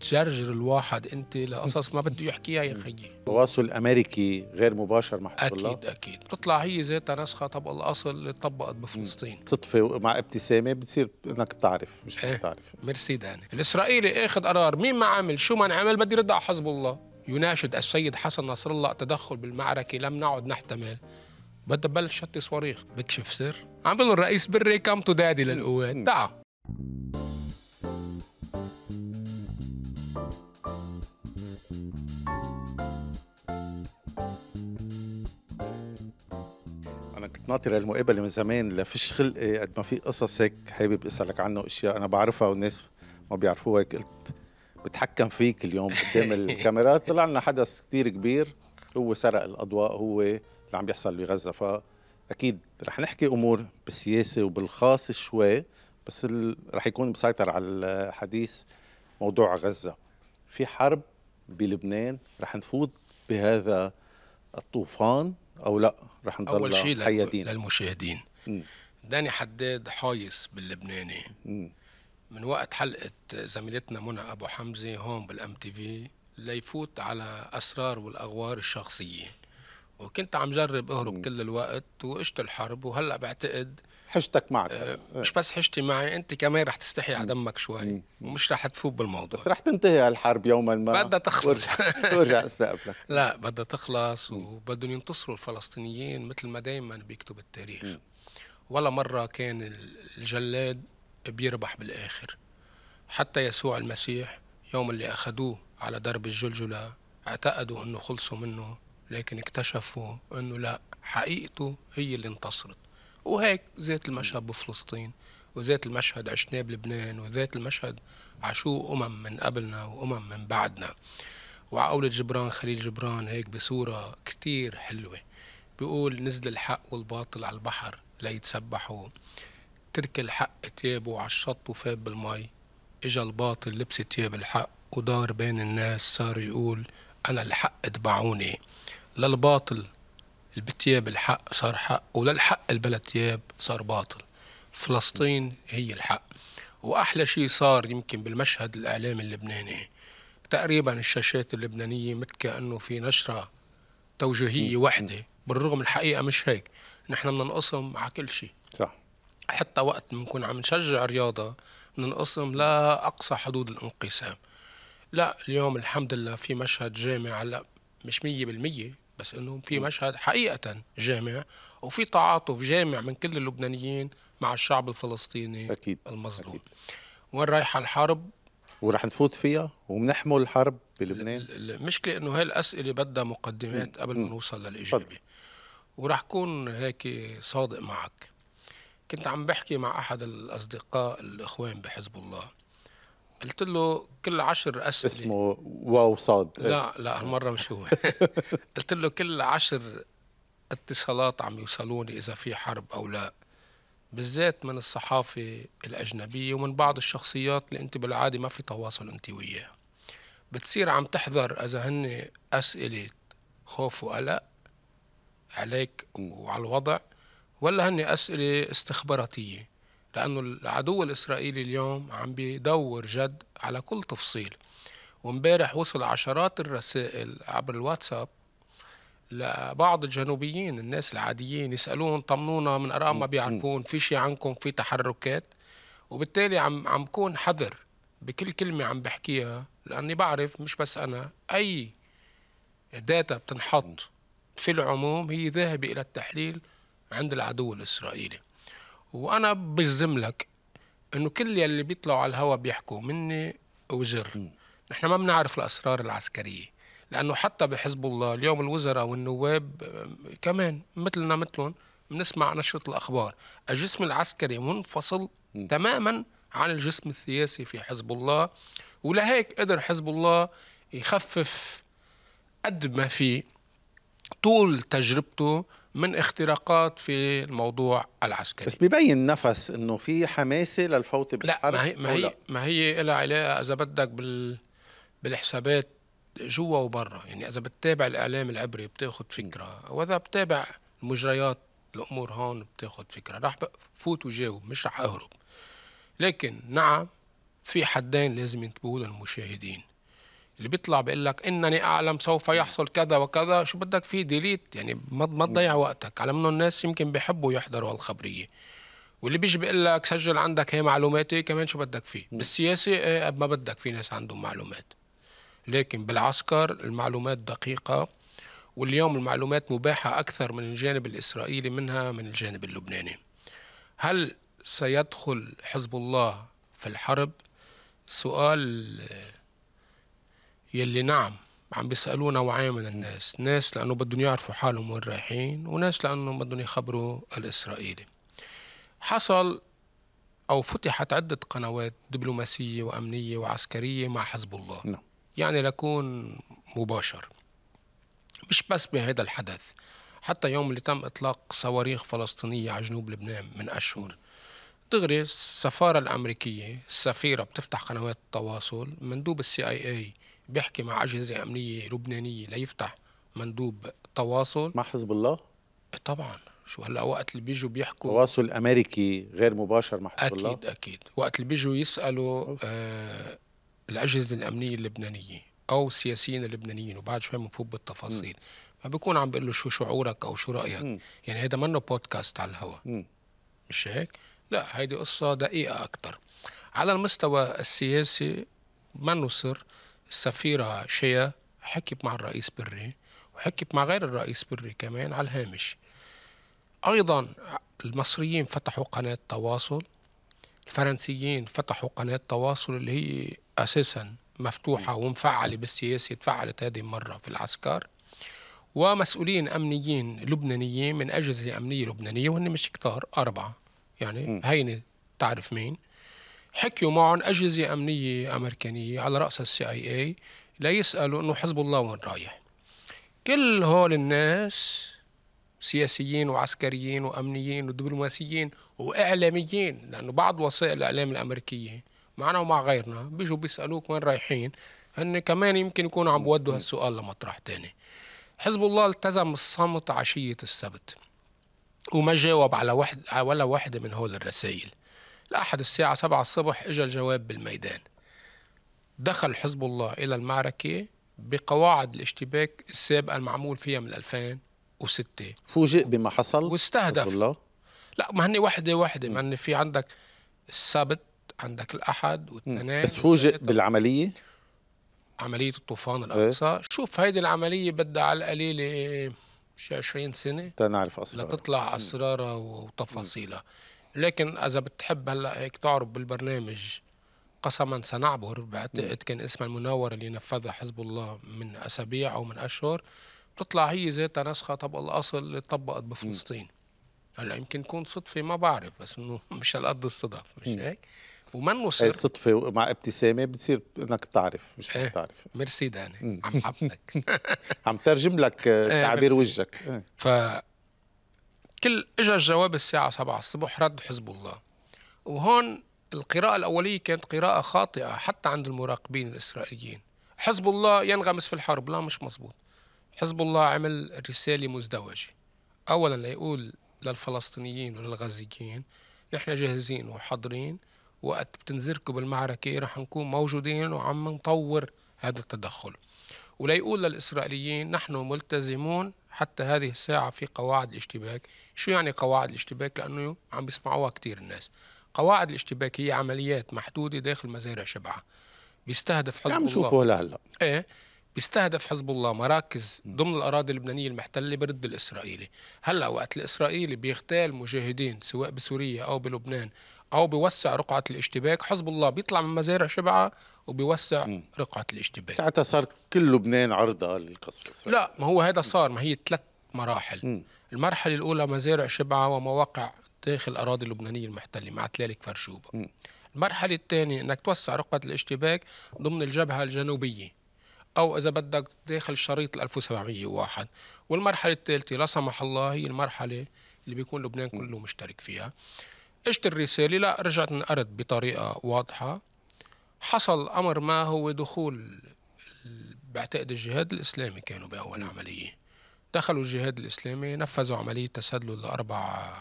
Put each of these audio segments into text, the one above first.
بتجرجر الواحد انت لقصص ما بده يحكيها يا خيي تواصل امريكي غير مباشر مع حزب الله اكيد اكيد بتطلع هي ذاتها نسخه طبق الاصل اللي طبقت بفلسطين صدفه مع ابتسامه بتصير انك بتعرف مش ايه. بتعرف ميرسي داني الاسرائيلي اخذ قرار مين ما عمل شو ما عمل بدي يرد على حزب الله يناشد السيد حسن نصر الله التدخل بالمعركه لم نعد نحتمل بدها تبلش شتي صواريخ بكشف سر عم بيقول الرئيس بري كم تو دادي للقوات تعا ناطره المقابله من زمان لا فيش خلق إيه، قد ما في قصص هيك حابب اسالك عنه اشياء انا بعرفها والناس ما بيعرفوها هيك قلت بتحكم فيك اليوم قدام الكاميرات طلع لنا حدث كثير كبير هو سرق الاضواء هو اللي عم بيحصل بغزه فاكيد رح نحكي امور بالسياسه وبالخاص شوي بس ال... رح يكون مسيطر على الحديث موضوع غزه في حرب بلبنان رح نفوت بهذا الطوفان او لا رح نضل اول شيء حيادين للمشاهدين م. داني حداد حايص باللبناني م. من وقت حلقه زميلتنا منى ابو حمزه هون بالام تي في ليفوت على اسرار والاغوار الشخصيه وكنت عم جرب اهرب م. كل الوقت وقشت الحرب وهلا بعتقد حشتك معك آه مش بس حشتي معي انت كمان رح تستحي على دمك شوي م. ومش رح تفوت بالموضوع بس رح تنتهي الحرب يوما ما بدها تخلص ورجع لا بدها تخلص وبدهم ينتصروا الفلسطينيين مثل ما دائما بيكتب التاريخ م. ولا مره كان الجلاد بيربح بالاخر حتى يسوع المسيح يوم اللي اخذوه على درب الجلجله اعتقدوا انه خلصوا منه لكن اكتشفوا انه لا حقيقته هي اللي انتصرت وهيك ذات المشهد بفلسطين وذات المشهد عشناه بلبنان وذات المشهد عاشوه أمم من قبلنا وأمم من بعدنا وعقولة جبران خليل جبران هيك بصورة كتير حلوة بيقول نزل الحق والباطل على البحر ليتسبحوا ترك الحق تيابه على الشط وفاب بالمي اجا الباطل لبس تياب الحق ودار بين الناس صار يقول أنا الحق اتبعوني لا الباطل اللي بتياب الحق صار حق ولا الحق اللي بلا تياب صار باطل فلسطين هي الحق واحلى شيء صار يمكن بالمشهد الاعلامي اللبناني تقريبا الشاشات اللبنانيه مثل كانه في نشره توجيهيه وحده بالرغم الحقيقه مش هيك نحن بننقسم على كل شيء صح حتى وقت بنكون عم نشجع رياضه بننقسم لاقصى حدود الانقسام لا اليوم الحمد لله في مشهد جامع هلا مش مية بالمية بس انه في مشهد حقيقه جامع وفي تعاطف جامع من كل اللبنانيين مع الشعب الفلسطيني أكيد. المظلوم أكيد. وين رايحه الحرب ورح نفوت فيها وبنحمل الحرب بلبنان المشكله انه هاي الاسئله بدها مقدمات قبل ما نوصل للاجابه وراح كون هيك صادق معك كنت عم بحكي مع احد الاصدقاء الاخوان بحزب الله قلت له كل عشر أسئلة اسمه واو صاد لا لا هالمرة مش هو قلت له كل عشر اتصالات عم يوصلوني إذا في حرب أو لا بالذات من الصحافة الأجنبية ومن بعض الشخصيات اللي أنت بالعادة ما في تواصل أنت وياها بتصير عم تحذر إذا هن أسئلة خوف وقلق عليك وعلى الوضع ولا هن أسئلة استخباراتية لأنه العدو الإسرائيلي اليوم عم بيدور جد على كل تفصيل وامبارح وصل عشرات الرسائل عبر الواتساب لبعض الجنوبيين الناس العاديين يسألون طمنونا من أرقام ما بيعرفون في شي عنكم في تحركات وبالتالي عم عم بكون حذر بكل كلمة عم بحكيها لأني بعرف مش بس أنا أي داتا بتنحط في العموم هي ذاهبة إلى التحليل عند العدو الإسرائيلي وانا بجزم لك انه كل يلي بيطلعوا على الهوا بيحكوا مني وزر نحن ما بنعرف الاسرار العسكريه لانه حتى بحزب الله اليوم الوزراء والنواب كمان مثلنا مثلهم بنسمع نشره الاخبار الجسم العسكري منفصل م. تماما عن الجسم السياسي في حزب الله ولهيك قدر حزب الله يخفف قد ما فيه طول تجربته من اختراقات في الموضوع العسكري بس بيبين نفس انه في حماسه للفوت لا ما هي ما هي, ما هي لها علاقه اذا بدك بال بالحسابات جوا وبرا يعني اذا بتتابع الاعلام العبري بتاخذ فكره واذا بتابع مجريات الامور هون بتاخذ فكره راح فوت وجاوب مش راح اهرب لكن نعم في حدين لازم ينتبهوا للمشاهدين اللي بيطلع بيقول لك انني اعلم سوف يحصل كذا وكذا شو بدك فيه ديليت يعني ما تضيع وقتك على انه الناس يمكن بيحبوا يحضروا هالخبريه واللي بيجي بيقول لك سجل عندك هي معلوماتي إيه كمان شو بدك فيه بالسياسه ايه ما بدك في ناس عندهم معلومات لكن بالعسكر المعلومات دقيقه واليوم المعلومات مباحه اكثر من الجانب الاسرائيلي منها من الجانب اللبناني هل سيدخل حزب الله في الحرب سؤال يلي نعم عم بيسألونا وعي من الناس ناس لأنه بدهم يعرفوا حالهم وين رايحين وناس لأنه بدهم يخبروا الإسرائيلي حصل أو فتحت عدة قنوات دبلوماسية وأمنية وعسكرية مع حزب الله نعم. يعني لكون مباشر مش بس بهذا الحدث حتى يوم اللي تم إطلاق صواريخ فلسطينية على جنوب لبنان من أشهر دغري السفارة الأمريكية السفيرة بتفتح قنوات التواصل مندوب السي اي اي بيحكي مع أجهزة أمنية لبنانية ليفتح مندوب تواصل مع حزب الله؟ طبعا شو هلا وقت اللي بيجوا بيحكوا تواصل امريكي غير مباشر مع حزب الله اكيد اكيد وقت اللي بيجوا يسالوا آه الاجهزه الامنيه اللبنانيه او السياسيين اللبنانيين وبعد شوي بنفوت بالتفاصيل ما بيكون عم بيقول له شو شعورك او شو رايك م. يعني هذا منه بودكاست على الهواء مش هيك لا هيدي قصه دقيقه اكثر على المستوى السياسي ما نصر السفيرة شيا حكت مع الرئيس بري وحكت مع غير الرئيس بري كمان على الهامش أيضا المصريين فتحوا قناة تواصل الفرنسيين فتحوا قناة تواصل اللي هي أساسا مفتوحة ومفعلة بالسياسة تفعلت هذه المرة في العسكر ومسؤولين أمنيين لبنانيين من أجهزة أمنية لبنانية وهن مش كتار أربعة يعني هينة تعرف مين حكيوا معهم أجهزة أمنية أمريكانية على رأسها السي اي اي ليسألوا إنه حزب الله وين رايح كل هول الناس سياسيين وعسكريين وأمنيين ودبلوماسيين وإعلاميين لأنه بعض وسائل الإعلام الأمريكية معنا ومع غيرنا بيجوا بيسألوك وين رايحين هن كمان يمكن يكونوا عم بودوا هالسؤال لمطرح تاني حزب الله التزم الصمت عشية السبت وما جاوب على واحد على ولا واحدة من هول الرسائل لأحد الساعة سبعة الصبح إجا الجواب بالميدان دخل حزب الله إلى المعركة بقواعد الاشتباك السابقة المعمول فيها من 2006 فوجئ بما حصل واستهدف الله. لا ما هن وحدة وحدة ما هني في عندك السبت عندك الأحد والتنين بس فوجئ بالعملية عملية الطوفان إيه. الأقصى ايه؟ شوف هيدي العملية بدها على القليلة شي 20 سنة تنعرف أسرارها لتطلع أسرارها وتفاصيلها لكن اذا بتحب هلا هيك تعرف بالبرنامج قسما سنعبر بعتقد نعم. كان اسمها المناورة اللي نفذها حزب الله من أسابيع أو من أشهر بتطلع هي ذاتها نسخة طبق الأصل اللي طبقت بفلسطين نعم. هلا يمكن تكون صدفة ما بعرف بس إنه مش هالقد الصدف مش نعم. هيك وما نصر صدفة مع ابتسامة بتصير انك بتعرف مش ايه بتعرف ميرسي داني عم حبك عم ترجم لك ايه وجهك إيه. ف كل اجى الجواب الساعة سبعة الصبح رد حزب الله وهون القراءة الأولية كانت قراءة خاطئة حتى عند المراقبين الإسرائيليين حزب الله ينغمس في الحرب لا مش مزبوط حزب الله عمل رسالة مزدوجة أولا ليقول للفلسطينيين وللغزيين نحن جاهزين وحاضرين وقت بتنزلكم بالمعركة رح نكون موجودين وعم نطور هذا التدخل وليقول للإسرائيليين نحن ملتزمون حتى هذه الساعة في قواعد الاشتباك شو يعني قواعد الاشتباك لأنه عم بيسمعوها كتير الناس قواعد الاشتباك هي عمليات محدودة داخل مزارع شبعة بيستهدف حزب الله عم نشوفه هلا ايه بيستهدف حزب الله مراكز ضمن الاراضي اللبنانيه المحتله برد الاسرائيلي، هلا وقت الاسرائيلي بيغتال مجاهدين سواء بسوريا او بلبنان او بيوسع رقعه الاشتباك حزب الله بيطلع من مزارع شبعه وبيوسع رقعه الاشتباك ساعتها صار كل لبنان عرضه للقصف لا ما هو هذا صار ما هي ثلاث مراحل المرحله الاولى مزارع شبعه ومواقع داخل الاراضي اللبنانيه المحتله مع تلالك فرشوبه م. المرحله الثانيه انك توسع رقعه الاشتباك ضمن الجبهه الجنوبيه او اذا بدك داخل شريط 1701 والمرحله الثالثه لا سمح الله هي المرحله اللي بيكون لبنان كله مشترك فيها اجت الرسالة لا رجعت انقرت بطريقة واضحة حصل أمر ما هو دخول بعتقد الجهاد الإسلامي كانوا بأول عملية دخلوا الجهاد الإسلامي نفذوا عملية تسلل لأربع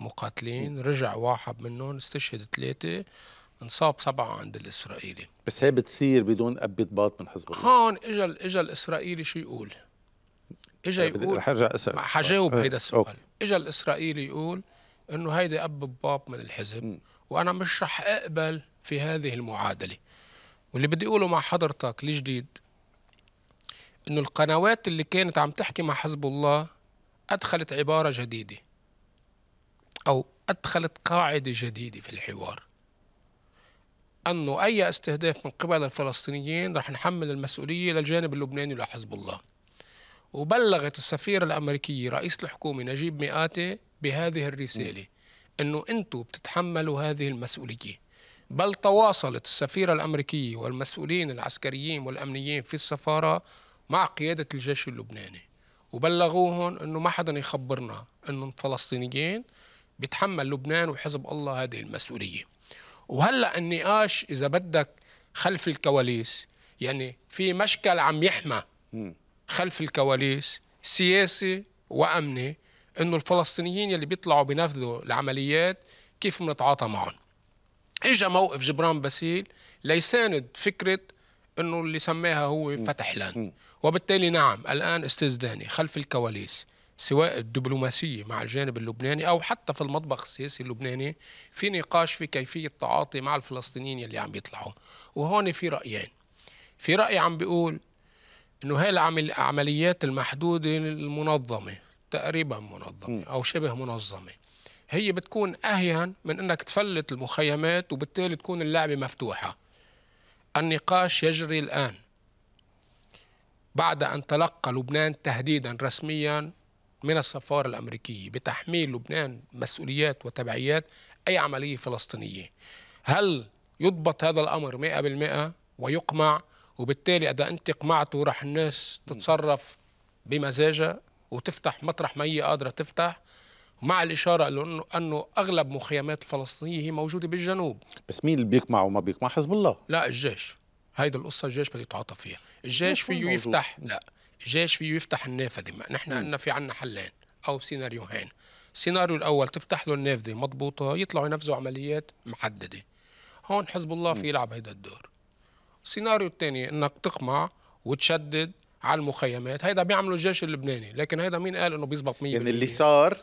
مقاتلين رجع واحد منهم استشهد ثلاثة انصاب سبعة عند الإسرائيلي بس هي بتصير بدون أب باط من حزب الله هون إجا إجا الإسرائيلي شو يقول؟ إجا يقول رح أرجع أسأل حجاوب أه، هيدا السؤال إجا الإسرائيلي يقول انه هيدي اب باب من الحزب وانا مش رح اقبل في هذه المعادله واللي بدي اقوله مع حضرتك الجديد انه القنوات اللي كانت عم تحكي مع حزب الله ادخلت عباره جديده او ادخلت قاعده جديده في الحوار انه اي استهداف من قبل الفلسطينيين رح نحمل المسؤوليه للجانب اللبناني ولحزب الله وبلغت السفيرة الأمريكية رئيس الحكومة نجيب مئاتي بهذه الرسالة نعم. أنه أنتم بتتحملوا هذه المسؤولية بل تواصلت السفيرة الأمريكية والمسؤولين العسكريين والأمنيين في السفارة مع قيادة الجيش اللبناني وبلغوهم أنه ما حدا يخبرنا أنه الفلسطينيين بيتحمل لبنان وحزب الله هذه المسؤولية وهلأ النقاش إذا بدك خلف الكواليس يعني في مشكل عم يحمى خلف الكواليس سياسي وأمني انه الفلسطينيين يلي بيطلعوا بينفذوا العمليات كيف بنتعاطى معهم اجى موقف جبران باسيل ليساند فكره انه اللي سماها هو فتح لان وبالتالي نعم الان استاذ داني خلف الكواليس سواء الدبلوماسيه مع الجانب اللبناني او حتى في المطبخ السياسي اللبناني في نقاش في كيفيه التعاطي مع الفلسطينيين اللي عم بيطلعوا وهون في رايين في راي عم بيقول انه هاي العمليات المحدوده المنظمه تقريبا منظمة أو شبه منظمة هي بتكون أهين من أنك تفلت المخيمات وبالتالي تكون اللعبة مفتوحة النقاش يجري الآن بعد أن تلقى لبنان تهديدا رسميا من السفارة الأمريكية بتحميل لبنان مسؤوليات وتبعيات أي عملية فلسطينية هل يضبط هذا الأمر 100% ويقمع وبالتالي إذا أنت قمعته رح الناس تتصرف بمزاجها وتفتح مطرح ما هي قادره تفتح مع الإشارة أنه أنه أغلب مخيمات الفلسطينية هي موجودة بالجنوب بس مين اللي بيقمع وما بيقمع حزب الله لا الجيش هيدي القصة الجيش بده يتعاطى فيها الجيش فيه موجود. يفتح لا الجيش فيه يفتح النافذة نحن عندنا في عنا حلين أو سيناريوهين السيناريو الأول تفتح له النافذة مضبوطة يطلعوا ينفذوا عمليات محددة هون حزب الله في يلعب هيدا الدور السيناريو الثاني أنك تقمع وتشدد على المخيمات هيدا بيعمله الجيش اللبناني لكن هيدا مين قال انه بيزبط 100% يعني اللي صار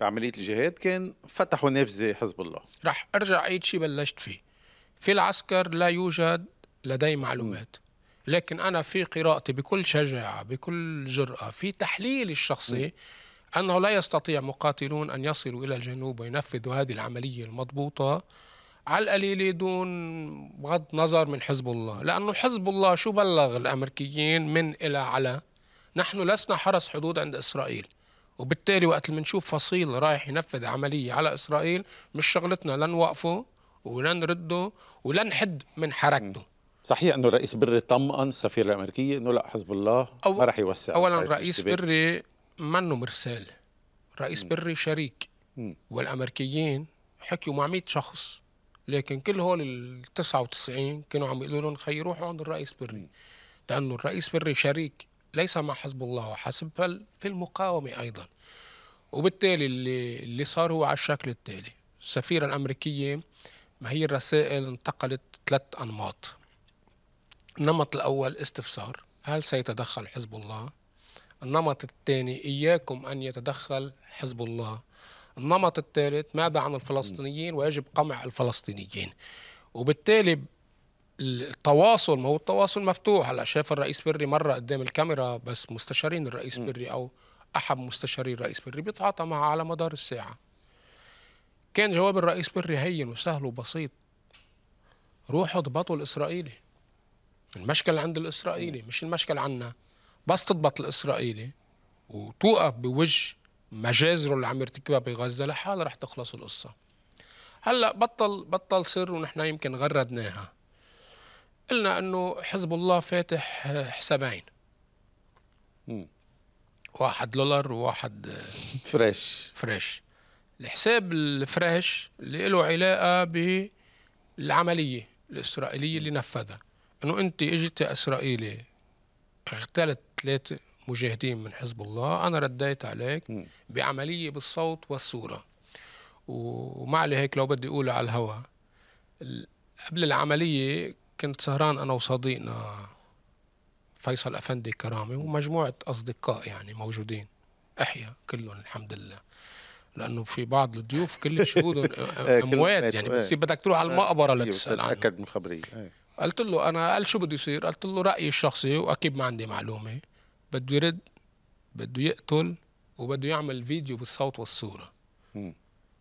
بعمليه الجهاد كان فتحوا نافذه حزب الله رح ارجع اعيد شيء بلشت فيه في العسكر لا يوجد لدي معلومات لكن انا في قراءتي بكل شجاعه بكل جراه في تحليلي الشخصي انه لا يستطيع مقاتلون ان يصلوا الى الجنوب وينفذوا هذه العمليه المضبوطه على القليل دون بغض نظر من حزب الله لانه حزب الله شو بلغ الامريكيين من الى على نحن لسنا حرس حدود عند اسرائيل وبالتالي وقت اللي بنشوف فصيل رايح ينفذ عمليه على اسرائيل مش شغلتنا لا نوقفه ولا نرده ولا نحد من حركته صحيح انه الرئيس بري طمأن السفير الامريكي انه لا حزب الله أو ما راح يوسع اولا رئيس بري منه مرسال رئيس بري شريك والامريكيين حكيوا مع 100 شخص لكن كل هول ال 99 كانوا عم يقولوا لهم خي روحوا عند الرئيس بري لانه الرئيس بري شريك ليس مع حزب الله وحسب بل في المقاومه ايضا وبالتالي اللي اللي صار هو على الشكل التالي السفيره الامريكيه ما هي الرسائل انتقلت ثلاث انماط النمط الاول استفسار هل سيتدخل حزب الله النمط الثاني اياكم ان يتدخل حزب الله النمط الثالث ماذا عن الفلسطينيين ويجب قمع الفلسطينيين وبالتالي التواصل ما هو التواصل مفتوح هلا شاف الرئيس بري مره قدام الكاميرا بس مستشارين الرئيس بري او احد مستشاري الرئيس بري بيتعاطى معه على مدار الساعه كان جواب الرئيس بري هين وسهل وبسيط روحوا اضبطوا الاسرائيلي المشكل عند الاسرائيلي مش المشكل عنا بس تضبط الاسرائيلي وتوقف بوجه مجازره اللي عم يرتكبها بغزه لحالها رح تخلص القصه هلا بطل بطل سر ونحن يمكن غردناها قلنا انه حزب الله فاتح آه، حسابين واحد دولار وواحد آه، فريش فريش الحساب الفريش اللي له علاقه بالعمليه الاسرائيليه اللي نفذها انه انت اجت اسرائيلي اغتلت ثلاثه مجاهدين من حزب الله أنا رديت عليك م. بعملية بالصوت والصورة ومعلي هيك لو بدي أقولها على الهواء قبل العملية كنت سهران أنا وصديقنا فيصل أفندي كرامي ومجموعة أصدقاء يعني موجودين أحيا كلهم الحمد لله لانه في بعض الضيوف كل الشهود إيه، اموات يعني بتصير إيه. بدك تروح على المقبره إيه، لتسال عنه تاكد من خبريه قلت له انا قال شو بده يصير؟ قلت له رايي الشخصي واكيد ما عندي معلومه بده يرد بده يقتل وبده يعمل فيديو بالصوت والصوره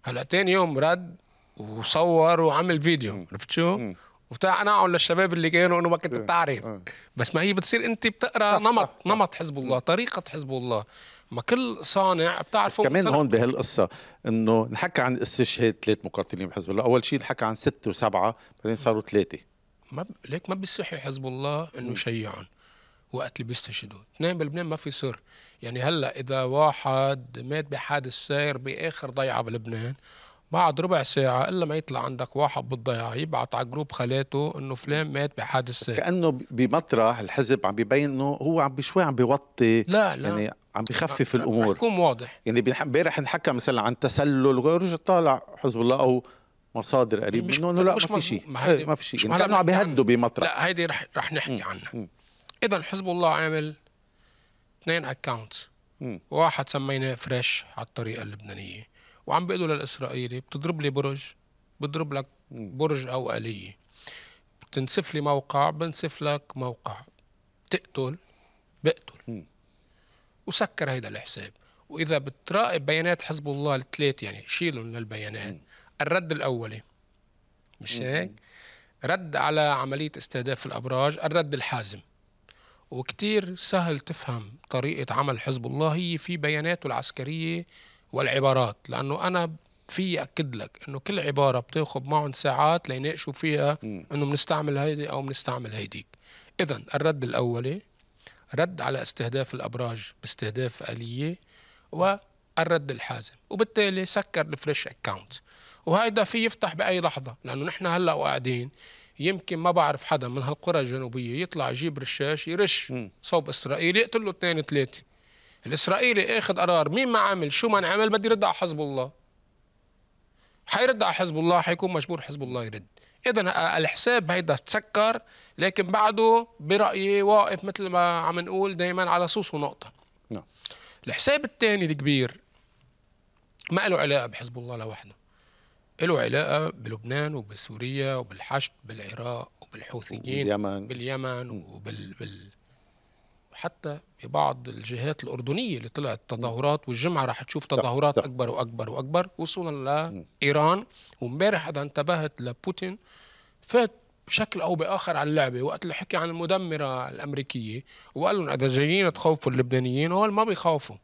هلا تاني يوم رد وصور وعمل فيديو عرفت شو؟ وبتاع انا اقول للشباب اللي كانوا انه ما كنت إيه. بتعرف إيه. بس ما هي بتصير انت بتقرا نمط نمط حزب الله طريقه حزب الله ما كل صانع بتعرفه كمان هون بهالقصه انه نحكى عن استشهاد ثلاث مقاتلين بحزب الله اول شيء نحكى عن سته وسبعه بعدين صاروا ثلاثه ما ب... ليك ما بيستحي حزب الله انه يشيعهم وقت لبست بيستشهدوا، اثنين بلبنان ما في سر يعني هلا اذا واحد مات بحادث سير باخر ضيعه بلبنان بعد ربع ساعة إلا ما يطلع عندك واحد بالضيعة يبعت على جروب خالاته إنه فلان مات بحادث سير كأنه بمطرح الحزب عم ببين إنه هو عم بشوي عم بيوطي لا لا يعني عم بخفف الأمور يكون واضح يعني امبارح انحكى مثلا عن تسلل ورجع طالع حزب الله أو مصادر قريب منه انه لا إيه، ما في شيء ما في شيء يعني كانوا عم بيهدوا بمطرح لا هيدي رح رح نحكي عنها اذا حزب الله عامل اثنين اكونت واحد سميناه فريش على الطريقه اللبنانيه وعم بيقولوا للاسرائيلي بتضرب لي برج بضرب لك برج او اليه بتنسف لي موقع بنسف لك موقع بتقتل بقتل وسكر هيدا الحساب واذا بتراقب بيانات حزب الله الثلاث يعني شيلوا من البيانات الرد الاولي مش هيك رد على عمليه استهداف الابراج الرد الحازم وكتير سهل تفهم طريقة عمل حزب الله هي في بياناته العسكرية والعبارات لأنه أنا في أكد لك أنه كل عبارة بتاخد معهم ساعات ليناقشوا فيها أنه بنستعمل هيدي أو بنستعمل هيديك إذا الرد الأولي رد على استهداف الأبراج باستهداف آلية والرد الحازم وبالتالي سكر الفريش أكاونت وهيدا في يفتح بأي لحظة لأنه نحن هلأ وقاعدين يمكن ما بعرف حدا من هالقرى الجنوبيه يطلع يجيب رشاش يرش م. صوب اسرائيلي يقتل له اثنين ثلاثه الاسرائيلي اخذ قرار مين ما عمل شو ما عمل بدي يرد على حزب الله حيرد على حزب الله حيكون مجبور حزب الله يرد اذا الحساب هيدا تسكر لكن بعده برايي واقف مثل ما عم نقول دائما على صوص ونقطه نعم الحساب الثاني الكبير ما له علاقه بحزب الله لوحده له علاقة بلبنان وبسوريا وبالحشد بالعراق وبالحوثيين باليمن باليمن وبال بال وحتى ببعض الجهات الأردنية اللي طلعت تظاهرات والجمعة راح تشوف تظاهرات أكبر وأكبر وأكبر وصولا لإيران وامبارح إذا انتبهت لبوتين فات بشكل او باخر على اللعبه وقت اللي حكي عن المدمره الامريكيه وقال لهم اذا جايين تخوفوا اللبنانيين هول ما بيخافوا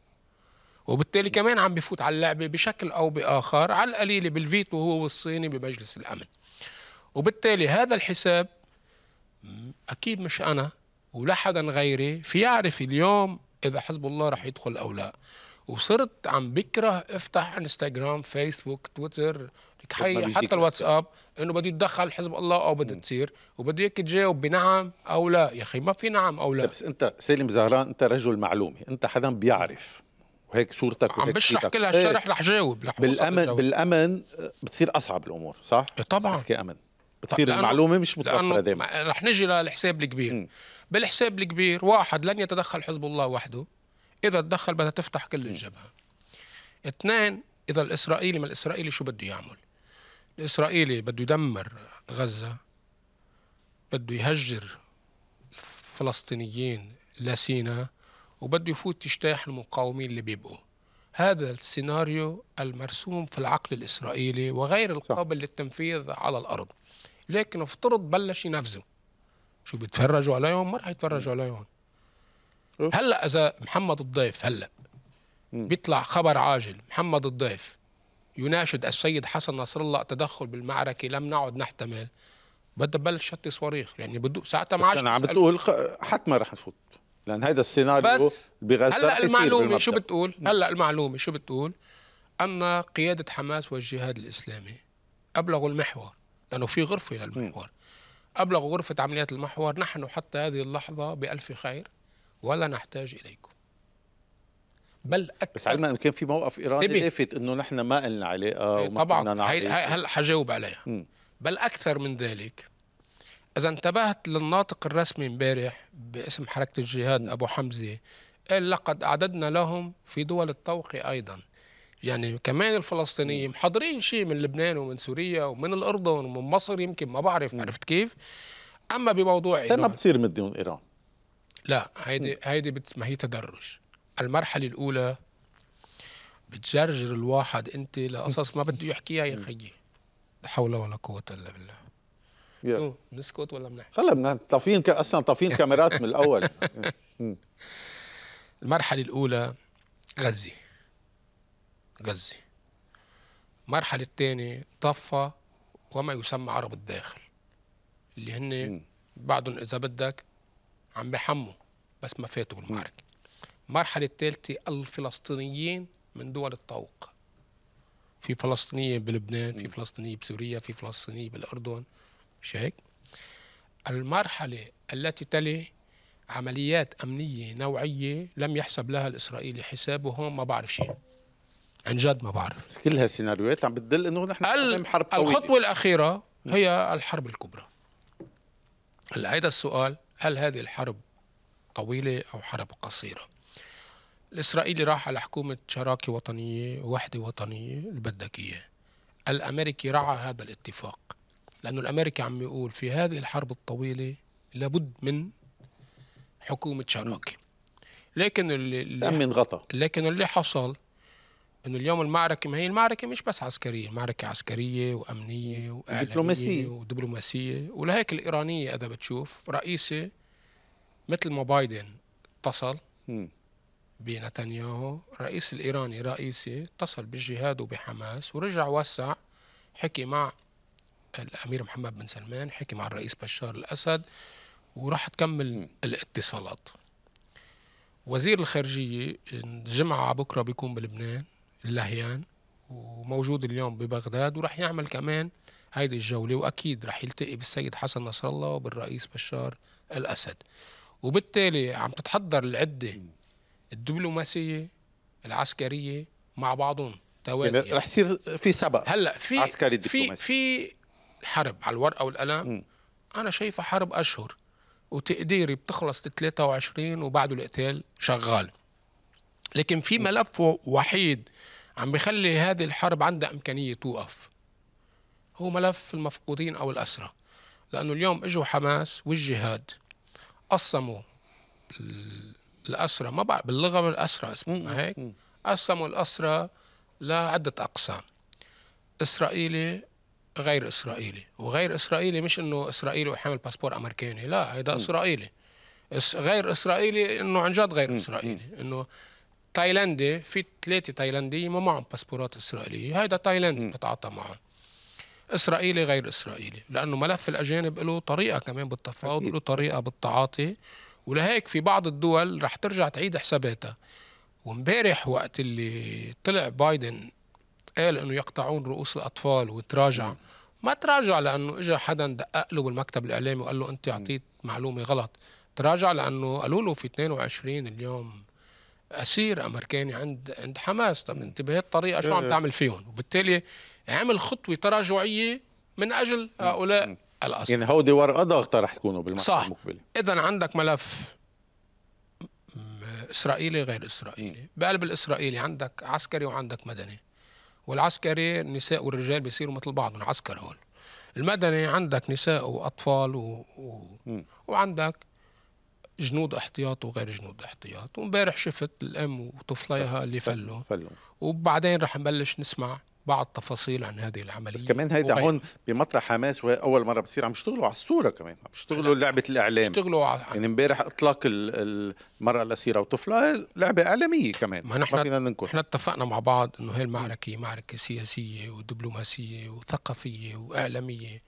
وبالتالي كمان عم بفوت على اللعبة بشكل أو بآخر على القليلة بالفيتو هو والصيني بمجلس الأمن وبالتالي هذا الحساب أكيد مش أنا ولا حدا غيري في يعرف اليوم إذا حزب الله رح يدخل أو لا وصرت عم بكره افتح انستغرام فيسبوك تويتر حي حتى الواتساب انه بده يتدخل حزب الله او بده تصير وبده اياك تجاوب بنعم او لا يا اخي ما في نعم او لا بس انت سالم زهران انت رجل معلومه انت حدا بيعرف وهيك صورتك وهيك عم بشرح كل إيه. هالشرح رح جاوب رح بالامن بالامن آه، بتصير اصعب الامور صح؟ إيه، طبعا تحكي امن بتصير لأنه المعلومه مش متوفره دائما رح نجي للحساب الكبير م. بالحساب الكبير واحد لن يتدخل حزب الله وحده اذا تدخل بدها تفتح كل الجبهه اثنين اذا الاسرائيلي ما الاسرائيلي شو بده يعمل الاسرائيلي بده يدمر غزه بده يهجر الفلسطينيين لسينا وبده يفوت يجتاح المقاومين اللي بيبقوا هذا السيناريو المرسوم في العقل الإسرائيلي وغير القابل صح. للتنفيذ على الأرض لكن افترض بلش ينفذوا شو بيتفرجوا عليهم ما راح يتفرجوا عليهم هلا اذا محمد الضيف هلا بيطلع خبر عاجل محمد الضيف يناشد السيد حسن نصر الله التدخل بالمعركه لم نعد نحتمل بدها تبلش شتي صواريخ يعني بده ساعتها ما عادش انا عم بتقول حتما رح نفوت لان هذا السيناريو بس بغزه هلا المعلومه شو بتقول؟ نعم. هلا المعلومه شو بتقول؟ ان قياده حماس والجهاد الاسلامي ابلغوا المحور لانه في غرفه للمحور نعم. ابلغوا غرفه عمليات المحور نحن حتى هذه اللحظه بالف خير ولا نحتاج اليكم بل اكثر بس علما انه كان في موقف ايراني لافت انه نحن ما لنا علاقه آه، وما طبعا هلا حجاوب عليها بل اكثر من ذلك إذا انتبهت للناطق الرسمي امبارح باسم حركة الجهاد أبو حمزة قال لقد أعددنا لهم في دول الطوق أيضا يعني كمان الفلسطينيين محضرين شيء من لبنان ومن سوريا ومن الأردن ومن مصر يمكن ما بعرف عرفت كيف أما بموضوع إيران ما بتصير من إيران لا هيدي هيدي ما هي تدرج المرحلة الأولى بتجرجر الواحد أنت لقصص ما بده يحكيها يا خيي لا حول ولا قوة إلا بالله نسكت ولا بنحكي؟ خلا طافيين ك... اصلا طافيين كاميرات من الاول المرحله الاولى غزه غزه المرحله الثانيه طفى وما يسمى عرب الداخل اللي هن بعضهم اذا بدك عم بحموا بس ما فاتوا بالمعركه المرحله الثالثه الفلسطينيين من دول الطوق في فلسطينية بلبنان في فلسطينية بسوريا في فلسطينية بالاردن مش هيك؟ المرحلة التي تلي عمليات أمنية نوعية لم يحسب لها الإسرائيلي حساب وهون ما بعرف شيء عن جد ما بعرف كل هالسيناريوهات عم بتدل انه نحن امام حرب طويله الخطوه الاخيره هي الحرب الكبرى هلا هيدا السؤال هل هذه الحرب طويله او حرب قصيره الاسرائيلي راح على حكومه شراكه وطنيه وحده وطنيه اللي بدك اياه الامريكي رعى هذا الاتفاق لأنه الأمريكي عم يقول في هذه الحرب الطويلة لابد من حكومة شراكة لكن اللي تأمن غطى لكن اللي حصل انه اليوم المعركه ما هي المعركه مش بس عسكريه، المعركه عسكريه وامنيه واعلاميه ودبلوماسيه ولهيك الايرانيه اذا بتشوف رئيسه مثل ما بايدن اتصل بنتنياهو، الرئيس الايراني رئيسي اتصل بالجهاد وبحماس ورجع وسع حكي مع الأمير محمد بن سلمان حكي مع الرئيس بشار الأسد وراح تكمل الاتصالات وزير الخارجية الجمعة بكرة بيكون بلبنان اللهيان وموجود اليوم ببغداد وراح يعمل كمان هيدي الجولة وأكيد راح يلتقي بالسيد حسن نصر الله وبالرئيس بشار الأسد وبالتالي عم تتحضر العدة الدبلوماسية العسكرية مع بعضهم توازي يعني رح يصير في سبق هلا في عسكري دبلوماسي في في الحرب على الورقه والقلم انا شايفه حرب اشهر وتقديري بتخلص ل 23 وبعده القتال شغال لكن في ملف وحيد عم بيخلي هذه الحرب عندها امكانيه توقف هو ملف المفقودين او الاسرى لانه اليوم اجوا حماس والجهاد قسموا الاسرى ما بعرف باللغه الاسرى اسمها هيك قسموا الاسرى لعده اقسام اسرائيلي غير اسرائيلي وغير اسرائيلي مش انه اسرائيلي وحامل باسبور امريكاني لا هيدا اسرائيلي غير اسرائيلي انه عن جد غير اسرائيلي انه تايلندي في ثلاثه تايلنديه ما معهم باسبورات اسرائيليه هيدا تايلندي بتعاطى معه اسرائيلي غير اسرائيلي لانه ملف الاجانب له طريقه كمان بالتفاوض له طريقه بالتعاطي ولهيك في بعض الدول رح ترجع تعيد حساباتها وامبارح وقت اللي طلع بايدن قال انه يقطعون رؤوس الاطفال وتراجع نعم. ما تراجع لانه اجى حدا دقق له بالمكتب الاعلامي وقال له انت نعم. اعطيت معلومه غلط تراجع لانه قالوا له في 22 اليوم اسير امريكاني عند عند حماس طب نعم. انت بهالطريقه شو عم آه. تعمل فيهم وبالتالي عمل خطوه تراجعيه من اجل هؤلاء الاسرى يعني هودي ورقه ضغطه رح تكونوا بالمحكمه صح المقبله اذا عندك ملف اسرائيلي غير اسرائيلي بقلب الاسرائيلي عندك عسكري وعندك مدني والعسكري النساء والرجال بيصيروا مثل بعض العسكر هول المدني عندك نساء واطفال و... و... وعندك جنود احتياط وغير جنود احتياط وامبارح شفت الام وطفليها اللي فلوا فلو. وبعدين رح نبلش نسمع بعض تفاصيل عن هذه العمليه بس كمان هيدا هون بمطرح حماس وهي اول مره بتصير عم يشتغلوا على الصوره كمان عم يشتغلوا لعبه الاعلام يشتغلوا على يعني امبارح اطلاق المراه الاسيره وطفلها لعبه اعلاميه كمان ما نحن فينا ننكر نحن اتفقنا مع بعض انه هي المعركه معركه سياسيه ودبلوماسيه وثقافيه واعلاميه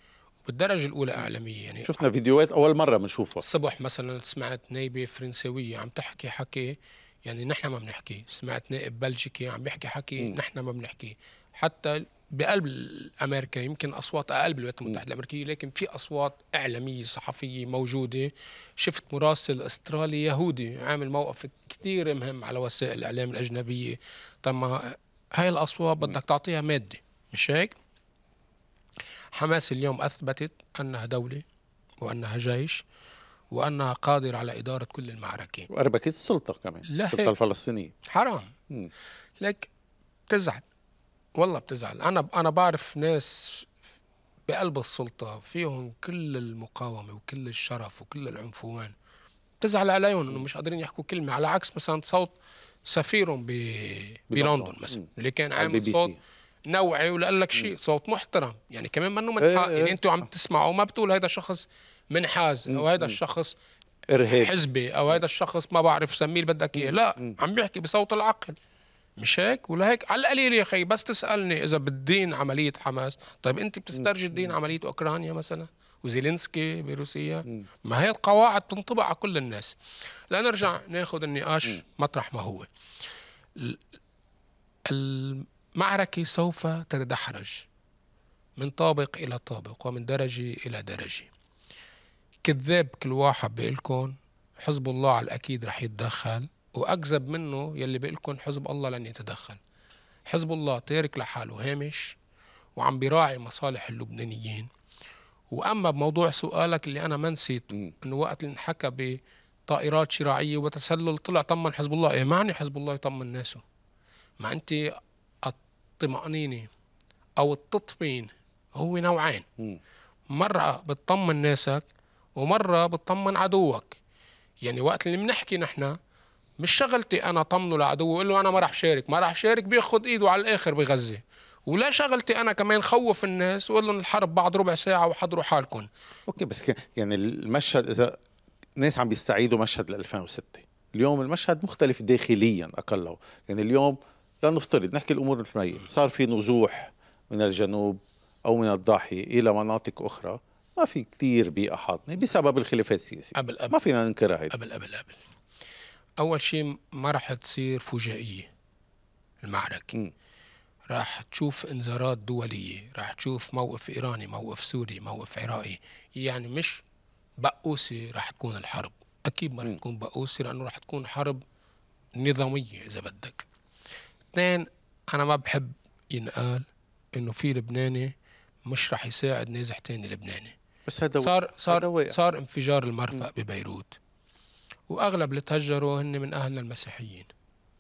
بالدرجة الأولى إعلامية يعني شفنا فيديوهات أول مرة بنشوفها الصبح مثلا سمعت نايبة فرنسوية عم تحكي حكي يعني نحن ما بنحكي سمعت نائب بلجيكي عم بيحكي حكي نحن ما بنحكي حتى بقلب امريكا يمكن اصوات اقل بالولايات المتحده الامريكيه لكن في اصوات اعلاميه صحفيه موجوده شفت مراسل استرالي يهودي عامل موقف كثير مهم على وسائل الاعلام الاجنبيه طب هاي الاصوات بدك تعطيها ماده مش هيك حماس اليوم اثبتت انها دوله وانها جيش وانها قادره على اداره كل المعركه واربكت السلطه كمان السلطه الفلسطينيه حرام لك تزعل والله بتزعل انا انا بعرف ناس بقلب السلطه فيهم كل المقاومه وكل الشرف وكل العنفوان بتزعل عليهم انه مش قادرين يحكوا كلمه على عكس مثلا صوت سفيرهم ب... بلندن مثلا اللي كان عامل صوت نوعي ولا لك شيء صوت محترم يعني كمان منه من إيه، حق يعني إيه. انتوا عم تسمعوا ما بتقول هذا شخص منحاز او هذا الشخص ارهاب حزبي او هذا الشخص ما بعرف سميه اللي بدك اياه لا عم بيحكي بصوت العقل مش هيك ولا هيك على القليل يا اخي بس تسالني اذا بالدين عمليه حماس طيب انت بتسترجي الدين عمليه اوكرانيا مثلا وزيلينسكي بروسيا ما هي القواعد تنطبق على كل الناس لا نرجع ناخذ النقاش مطرح ما هو المعركه سوف تتدحرج من طابق الى طابق ومن درجه الى درجه كذاب كل واحد لكم حزب الله على الاكيد رح يتدخل واكذب منه يلي لكم حزب الله لن يتدخل حزب الله تارك لحاله هامش وعم بيراعي مصالح اللبنانيين واما بموضوع سؤالك اللي انا ما نسيت انه وقت اللي انحكى بطائرات شراعيه وتسلل طلع طمن حزب الله ايه معني حزب الله يطمن ناسه ما انت الطمانينه او التطمين هو نوعين مره بتطمن ناسك ومره بتطمن عدوك يعني وقت اللي بنحكي نحن مش شغلتي انا طمنه لعدو وقول له انا ما راح شارك ما راح شارك بياخد ايده على الاخر بغزه ولا شغلتي انا كمان خوف الناس وقول لهم الحرب بعد ربع ساعه وحضروا حالكم اوكي بس يعني المشهد اذا ناس عم بيستعيدوا مشهد ل 2006 اليوم المشهد مختلف داخليا اقله يعني اليوم لا نفترض نحكي الامور مثل ما هي صار في نزوح من الجنوب او من الضاحيه الى مناطق اخرى ما في كثير بيئه حاضنه بسبب الخلافات السياسيه قبل قبل ما فينا ننكرها هيدا قبل قبل قبل اول شيء ما راح تصير فجائيه المعركه م. راح تشوف انذارات دوليه راح تشوف موقف ايراني موقف سوري موقف عراقي يعني مش بقوسي راح تكون الحرب اكيد ما راح تكون بقوسي لانه راح تكون حرب نظاميه اذا بدك اثنين انا ما بحب ينقال انه في لبناني مش راح يساعد نازح تاني لبناني بس هذا صار صار صار انفجار المرفأ ببيروت واغلب اللي تهجروا هن من اهلنا المسيحيين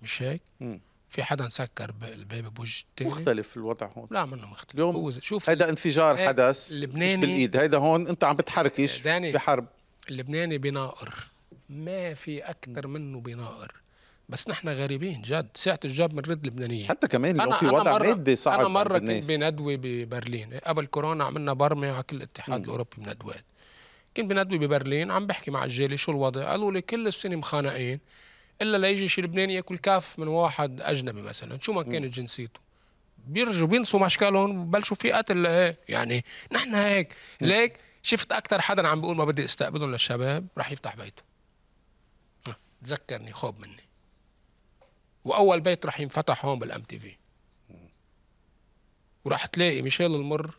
مش هيك؟ مم. في حدا سكر الباب بوجه تاني مختلف الوضع هون لا منه مختلف اليوم شوف هيدا انفجار حدث اللبناني مش بالايد هيدا هون انت عم بتحركش إيه، بحرب اللبناني بناقر ما في اكثر منه بناقر بس نحن غريبين جد ساعة الجاب رد لبنانية حتى كمان لو في وضع مادي صعب انا مره كنت بندوه ببرلين قبل كورونا عملنا برمي على كل الاتحاد الاوروبي بندوات كنت بندوي ببرلين عم بحكي مع الجالي شو الوضع قالوا لي كل السنه مخانقين الا ليجي شي لبناني ياكل كاف من واحد اجنبي مثلا شو ما كانت جنسيته بيرجوا بينسوا مشكلهم وبلشوا في قتل لهيك يعني نحن هيك ليك شفت اكثر حدا عم بيقول ما بدي استقبلهم للشباب رح يفتح بيته تذكرني خوب مني واول بيت رح ينفتح هون بالام تي في وراح تلاقي ميشيل المر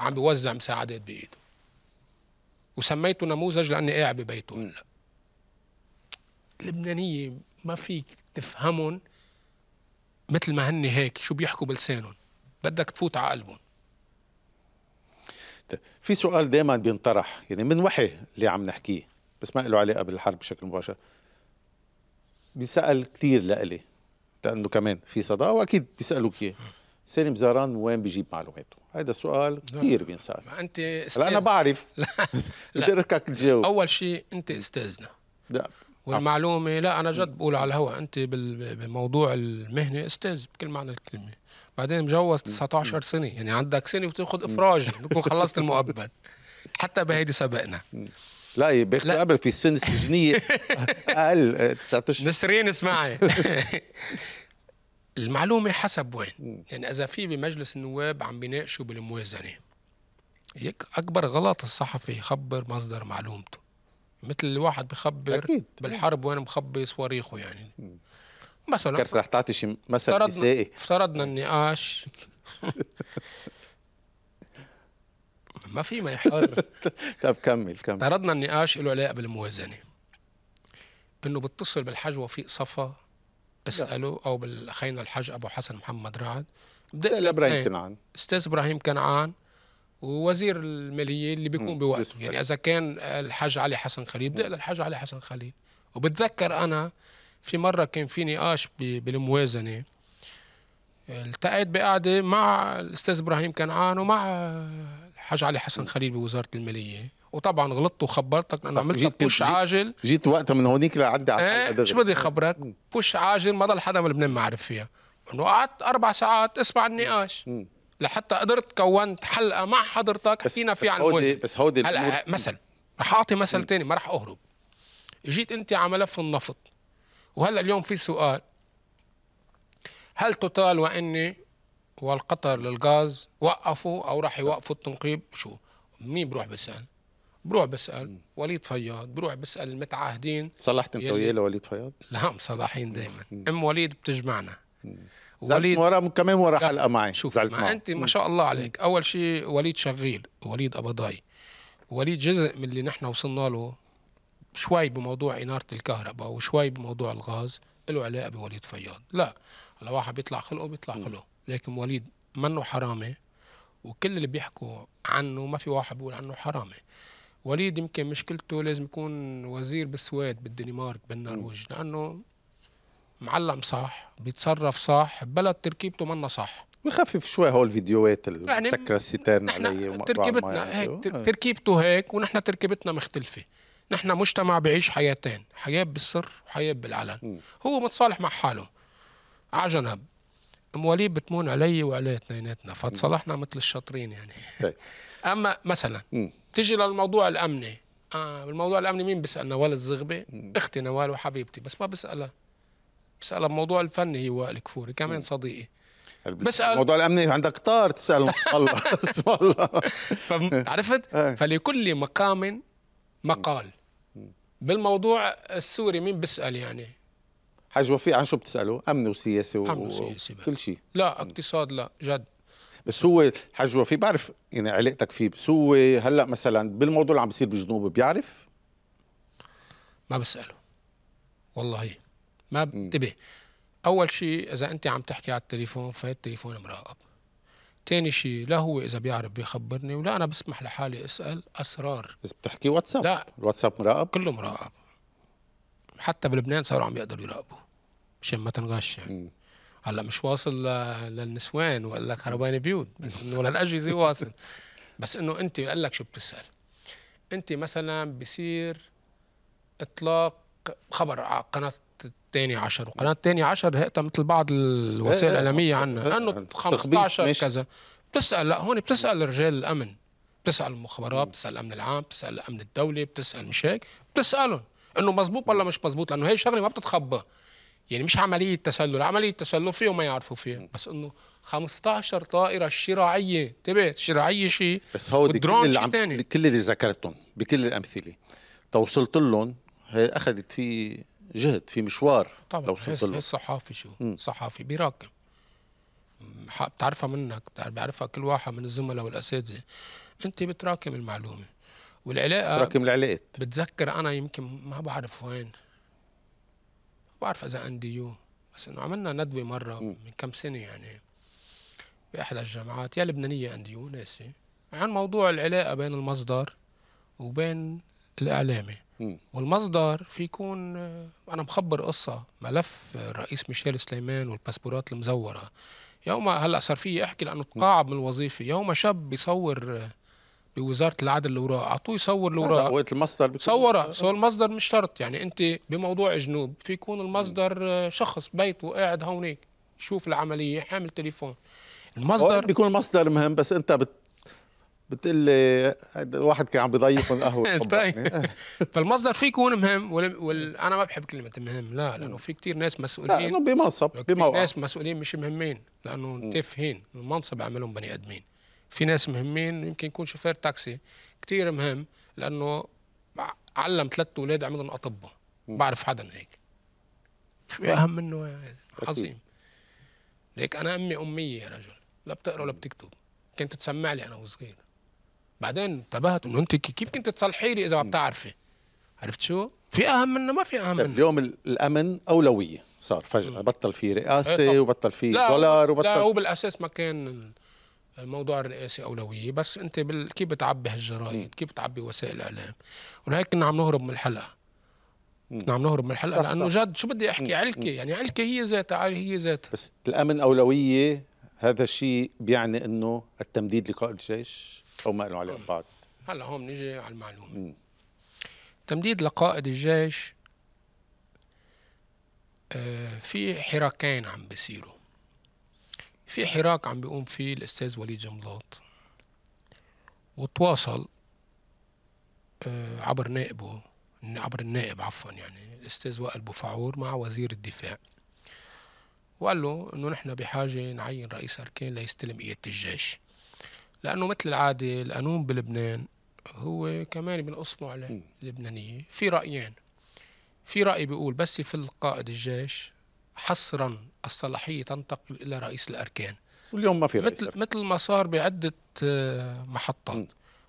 عم بيوزع مساعدات بايده وسميته نموذج لاني قاعد ببيته هلا اللبنانيه ما فيك تفهمهم مثل ما هن هيك شو بيحكوا بلسانهم بدك تفوت على قلبهم طيب، في سؤال دائما بينطرح يعني من وحي اللي عم نحكيه بس ما له علاقه بالحرب بشكل مباشر بيسال كثير لإلي لانه كمان في صدى واكيد بيسالوك اياه سالم زهران وين بيجيب معلوماته هيدا سؤال كثير بينسال ما انت استاذ انا بعرف لا بدركك تجاوب اول شيء انت استاذنا لا والمعلومه لا انا جد بقول على الهواء انت بموضوع المهنه استاذ بكل معنى الكلمه بعدين مجوز 19 سنه يعني عندك سنه وتاخذ افراج بتكون خلصت المؤبد حتى بهيدي سبقنا لا بيخت قبل في السن السجنيه اقل 19 آه، نسرين اسمعي المعلومة حسب وين يعني إذا في بمجلس النواب عم بيناقشوا بالموازنة هيك أكبر غلط الصحفي يخبر مصدر معلومته مثل الواحد بخبر أكيد. بالحرب وين مخبي صواريخه يعني مثلا كرس رح تعطي شي مثل افترضنا افترضنا النقاش ما في ما يحر طب كمل كمل افترضنا النقاش له علاقه بالموازنه انه بتصل بالحاج وفيق صفا اساله او بالاخينا الحاج ابو حسن محمد رعد بدق ابراهيم ايه. كنعان استاذ ابراهيم كنعان ووزير الماليه اللي بيكون بوقته يعني اذا كان الحاج علي حسن خليل بدق للحاج علي حسن خليل وبتذكر انا في مره كان في نقاش بالموازنه التقيت بقعده مع الاستاذ ابراهيم كنعان ومع الحاج علي حسن خليل بوزاره الماليه وطبعا غلطت وخبرتك انه عملت بوش عاجل جيت وقتها من هونيك لعدي على ايه شو بدي خبرك بوش عاجل ما ضل حدا من لبنان ما عرف فيها انه قعدت اربع ساعات اسمع النقاش لحتى قدرت كونت حلقه مع حضرتك حكينا فيها عن الوزن بس هودي هلا مثل رح اعطي مثل ثاني ما رح اهرب جيت انت على ملف النفط وهلا اليوم في سؤال هل توتال واني والقطر للغاز وقفوا او راح يوقفوا التنقيب شو مين بروح بسال بروح بسال وليد فياض بروح بسال المتعاهدين صلحت انت وياه لوليد فياض؟ نعم، لا مصلحين دائما ام وليد بتجمعنا وليد ورا كمان ورا حلقه معي شوف ما انت ما شاء الله عليك اول شيء وليد شغيل وليد ابضاي وليد جزء من اللي نحن وصلنا له شوي بموضوع اناره الكهرباء وشوي بموضوع الغاز له علاقه بوليد فياض لا هلا واحد بيطلع خلقه بيطلع خلقه لكن وليد منه حرامي وكل اللي بيحكوا عنه ما في واحد بيقول عنه حرامي وليد يمكن مشكلته لازم يكون وزير بالسويد بالدنمارك بالنرويج لانه معلم صح بيتصرف صح بلد تركيبته منا صح بخفف شوي هول الفيديوهات اللي يعني مسكره الستان علي تركيبتنا يعني. هيك آه. تركيبته هيك ونحن تركيبتنا مختلفه نحن مجتمع بعيش حياتين حياة بالسر وحياة بالعلن م. هو متصالح مع حاله على جنب مواليد بتمون علي وعلى اثنيناتنا فتصلحنا مثل الشاطرين يعني طيب. اما مثلا بتيجي للموضوع الامني آه الموضوع الامني مين بيسال نوال الزغبه اختي نوال وحبيبتي بس ما بسالها بسالها بموضوع الفني هي وائل كفوري كمان صديقي بسال موضوع الامني عندك طار تسال الله الله عرفت آه. فلكل مقام مقال بالموضوع السوري مين بيسال يعني حاج وفي عن شو بتساله؟ امن وسياسه امن وسياسه كل شيء لا اقتصاد لا جد بس هو حاج وفي بعرف يعني علاقتك فيه بس هو هلا مثلا بالموضوع اللي عم بيصير بالجنوب بيعرف؟ ما بساله والله ما بنتبه اول شيء اذا انت عم تحكي على التليفون فهي التليفون مراقب تاني شيء لا هو اذا بيعرف بيخبرني ولا انا بسمح لحالي اسال اسرار بس بتحكي واتساب لا الواتساب مراقب كله مراقب حتى بلبنان صاروا عم يقدروا يراقبوا مشان ما تنغش يعني هلا مش واصل للنسوان ولا خربان بيوت انه للاجهزه واصل بس انه انت قال لك شو بتسال انت مثلا بصير اطلاق خبر على قناه الثاني عشر وقناه الثاني عشر هيئتها مثل بعض الوسائل إيه، إيه، الاعلاميه إيه، عنا انه 15 كذا بتسال لا هون بتسال رجال الامن بتسال المخابرات بتسال الامن العام بتسال الأمن الدولي بتسال مش هيك بتسالهم انه مظبوط ولا مش مظبوط لانه هي شغله ما بتتخبى يعني مش عمليه تسلل عمليه تسلل فيهم ما يعرفوا فيها بس انه 15 طائره شراعيه انتبه شراعية شيء بس هو كل اللي عم تاني. كل اللي ذكرتهم بكل الامثله توصلت لهم اخذت في جهد في مشوار طبعا لو وصلت الصحافي شو م. صحافي بيراقب بتعرفها منك بيعرفها كل واحد من الزملاء والاساتذه انت بتراكم المعلومه والعلاقه تراكم العلاقات بتذكر انا يمكن ما بعرف وين ما بعرف اذا عندي يو بس انه عملنا ندوه مره م. من كم سنه يعني باحدى الجامعات يا لبنانيه عندي يو ناسي عن موضوع العلاقه بين المصدر وبين الاعلامي والمصدر في يكون انا مخبر قصه ملف الرئيس ميشيل سليمان والباسبورات المزوره يوم هلا صار فيي احكي لانه تقاعد من الوظيفه يوم شاب بيصور بوزاره العدل الاوراق اعطوه يصور الاوراق وقت المصدر صورها سو المصدر مش شرط يعني انت بموضوع جنوب في يكون المصدر آه، شخص بيته قاعد هونيك يشوف العمليه حامل تليفون المصدر بيكون المصدر مهم بس انت بت بتقول لي الواحد كان عم بيضيف من قهوه طيب يعني. فالمصدر فيه يكون مهم وانا وال... انا ما بحب كلمه مهم لا لانه في كثير ناس مسؤولين لانه بمنصب بموقع ناس مسؤولين مش مهمين لانه تافهين المنصب عملهم بني ادمين في ناس مهمين يمكن يكون شوفير تاكسي كثير مهم لانه علم ثلاث اولاد عملهم اطباء بعرف حدا هيك شو اهم منه يا عظيم ليك انا امي اميه يا رجل لا بتقرا ولا بتكتب كنت تسمع لي انا وصغير بعدين انتبهت انه انت كيف كنت تصلحي لي اذا ما بتعرفي عرفت شو في اهم منه ما في اهم طيب، منه اليوم الامن اولويه صار فجاه بطل في إيه، رئاسه وبطل في دولار وبطل لا هو بالاساس ما كان الموضوع الرئاسي اولويه بس انت بال... كيف بتعبي هالجرايد كيف بتعبي وسائل الاعلام ولهيك كنا عم نهرب من الحلقه كنا عم نهرب من الحلقه لانه جد شو بدي احكي علكه يعني علكه هي ذاتها هي ذاتها بس الامن اولويه هذا الشيء بيعني انه التمديد لقائد الجيش او ما له عليه بعد هلا هون نيجي على المعلومه م. تمديد لقائد الجيش آه في حراكين عم بيصيروا في حراك عم بيقوم فيه الأستاذ وليد جملاط وتواصل آه، عبر نائبه عبر النائب عفوا يعني الأستاذ وائل بوفعور مع وزير الدفاع وقال له انه نحن بحاجه نعين رئيس اركان ليستلم قياده الجيش لانه مثل العاده القانون بلبنان هو كمان بنقسمه على اللبنانيه في رايين في راي بيقول بس في القائد الجيش حصرا الصلاحية تنتقل إلى رئيس الأركان واليوم ما في رئيس مثل, مثل ما صار بعدة آه، محطات م.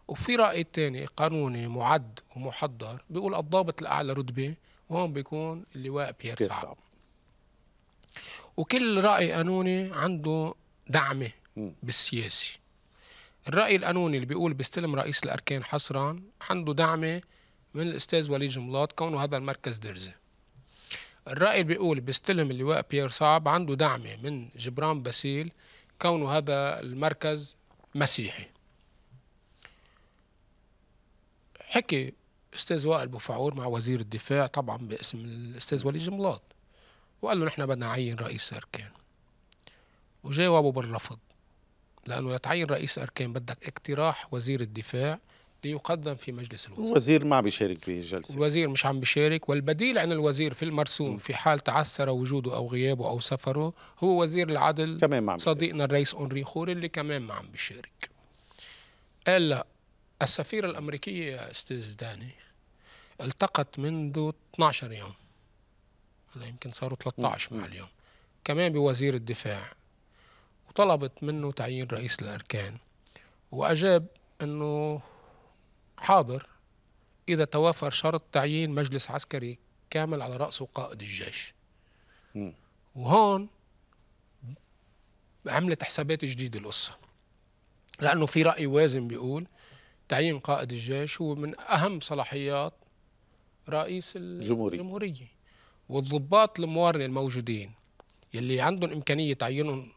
وفي رأي تاني قانوني معد ومحضر بيقول الضابط الأعلى رتبة وهون بيكون اللواء بيير صعب. صعب وكل رأي قانوني عنده دعمه م. بالسياسي الرأي القانوني اللي بيقول بيستلم رئيس الأركان حصرا عنده دعمه من الأستاذ وليد جملاط كونه هذا المركز درزه الرأي بيقول بيستلم اللواء بيير صعب عنده دعمه من جبران باسيل كونه هذا المركز مسيحي حكي استاذ وائل بوفعور مع وزير الدفاع طبعا باسم الاستاذ وليد جملاط وقال له نحن بدنا نعين رئيس اركان وجاوبه بالرفض لانه لتعين رئيس اركان بدك اقتراح وزير الدفاع ليقدم في مجلس الوزراء الوزير ما بيشارك في الجلسة الوزير مش عم بيشارك والبديل عن الوزير في المرسوم في حال تعثر وجوده أو غيابه أو سفره هو وزير العدل كمان ما عم صديقنا الرئيس أونري خوري اللي كمان ما عم بيشارك قال لا السفيرة الأمريكية يا أستاذ داني التقت منذ 12 يوم هلا يمكن صاروا 13 مع اليوم كمان بوزير الدفاع وطلبت منه تعيين رئيس الأركان وأجاب أنه حاضر إذا توافر شرط تعيين مجلس عسكري كامل على رأسه قائد الجيش وهون عملت حسابات جديدة القصة لأنه في رأي وازن بيقول تعيين قائد الجيش هو من أهم صلاحيات رئيس الجمهورية, الجمهورية. والضباط الموارنة الموجودين يلي عندهم إمكانية تعيينهم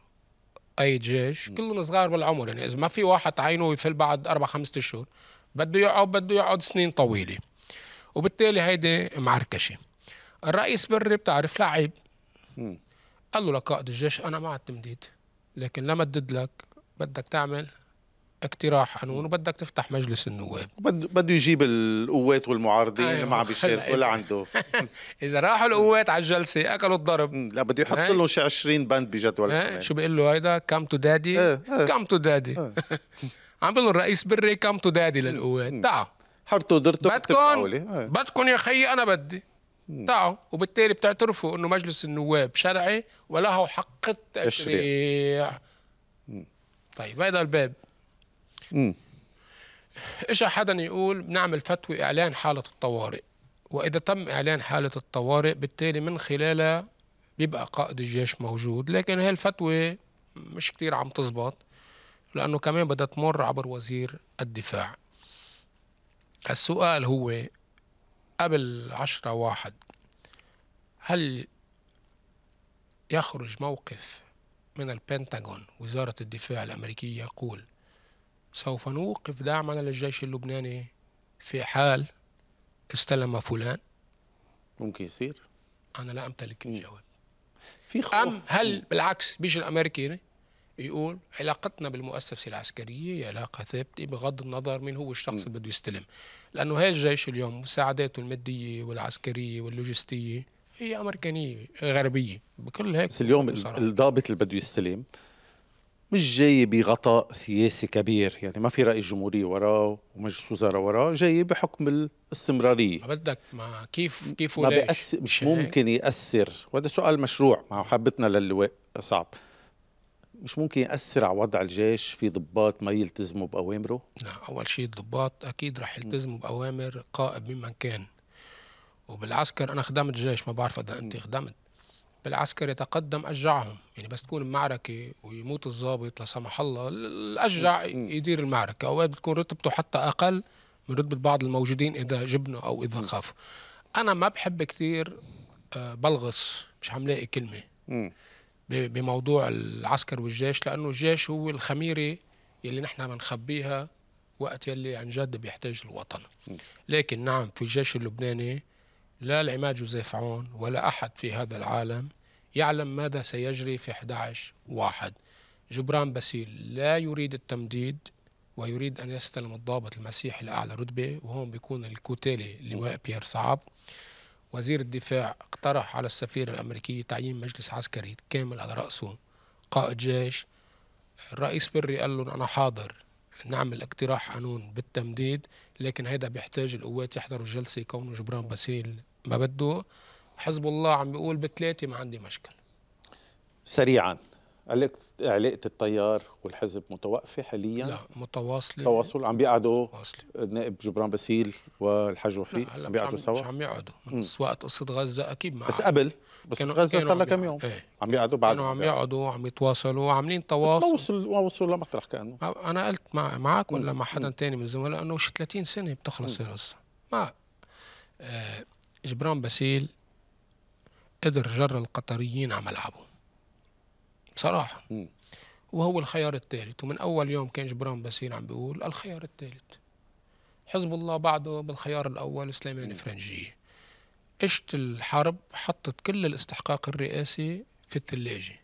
أي جيش كلهم صغار بالعمر يعني إذا ما في واحد تعينه يفل بعد أربع خمسة أشهر بده يقعد بده يقعد سنين طويله وبالتالي هيدي معركشه الرئيس بري بتعرف لعيب قال له لقائد الجيش انا مع التمديد لكن لما تدد لك بدك تعمل اقتراح قانون وبدك تفتح مجلس النواب بده بده يجيب القوات والمعارضين أيوه. ما عم بيشاركوا ولا عنده اذا راحوا القوات على الجلسه اكلوا الضرب لا بده يحط إيه؟ لهم شي 20 بند بجدول إيه؟ شو بيقول له هيدا كم تو دادي كم تو دادي عم بيقولوا الرئيس بري كم تو دادي للقوات تعوا حرتوا درتوا بدكم آه. بدكم يا خيي انا بدي تعوا وبالتالي بتعترفوا انه مجلس النواب شرعي وله حق التشريع طيب هذا الباب اجى حدا يقول بنعمل فتوى اعلان حاله الطوارئ واذا تم اعلان حاله الطوارئ بالتالي من خلالها بيبقى قائد الجيش موجود لكن هي الفتوى مش كتير عم تزبط لأنه كمان بدها تمر عبر وزير الدفاع السؤال هو قبل عشرة واحد هل يخرج موقف من البنتاغون وزارة الدفاع الأمريكية يقول سوف نوقف دعمنا للجيش اللبناني في حال استلم فلان ممكن يصير أنا لا أمتلك الجواب في خوف. أم هل بالعكس بيجي الأمريكي يقول علاقتنا بالمؤسسه العسكريه هي علاقه ثابته بغض النظر من هو الشخص اللي بده يستلم لانه هاي الجيش اليوم مساعداته الماديه والعسكريه واللوجستيه هي امريكانيه غربيه بكل هيك بس اليوم بصراحة. الضابط اللي بده يستلم مش جاي بغطاء سياسي كبير يعني ما في رأي جمهوري وراه ومجلس وزراء وراه جاي بحكم الاستمرارية ما بدك ما كيف كيف ما بيأثر مش ممكن يأثر وهذا سؤال مشروع مع حبتنا للواء صعب مش ممكن يأثر على وضع الجيش في ضباط ما يلتزموا بأوامره؟ لا أول شيء الضباط أكيد رح يلتزموا بأوامر قائد ممن كان وبالعسكر أنا خدمت جيش ما بعرف إذا أنت خدمت بالعسكر يتقدم أشجعهم يعني بس تكون معركة ويموت الضابط لا سمح الله الأشجع يدير المعركة أوقات بتكون رتبته حتى أقل من رتبة بعض الموجودين إذا جبنوا أو إذا خافوا أنا ما بحب كثير آه، بلغص مش عم لاقي كلمة بموضوع العسكر والجيش لانه الجيش هو الخميره اللي نحن بنخبيها وقت يلي عن جد بيحتاج الوطن لكن نعم في الجيش اللبناني لا العماد جوزيف عون ولا احد في هذا العالم يعلم ماذا سيجري في 11 واحد جبران باسيل لا يريد التمديد ويريد أن يستلم الضابط المسيحي الأعلى رتبة وهون بيكون الكوتيلي لواء بيير صعب وزير الدفاع اقترح على السفير الأمريكي تعيين مجلس عسكري كامل على رأسه قائد جيش الرئيس بري قال له أنا حاضر نعمل اقتراح قانون بالتمديد لكن هيدا بيحتاج القوات يحضروا جلسة كونه جبران باسيل ما بده حزب الله عم بيقول بثلاثة ما عندي مشكل سريعا علاقه التيار والحزب متوقفة حاليا لا متواصلة تواصل عم بيقعدوا النائب جبران باسيل والحاج وفيق عم بيقعدوا سوا مش عم يقعدوا بس وقت قصة غزة أكيد ما بس قبل بس غزة صار لها كم يوم ايه. عم يقعدوا بعد كانوا عم يقعدوا عم يتواصلوا وعاملين تواصل ما وصل ما وصلوا لمطرح كانه أنا قلت مع معك ولا مع حدا تاني من زملائي إنه مش 30 سنة بتخلص القصة ما آه جبران باسيل قدر جر القطريين على ملعبه بصراحه وهو الخيار الثالث ومن اول يوم كان جبران باسيل عم بيقول الخيار الثالث حزب الله بعده بالخيار الاول سليمان فرنجيه اجت الحرب حطت كل الاستحقاق الرئاسي في الثلاجه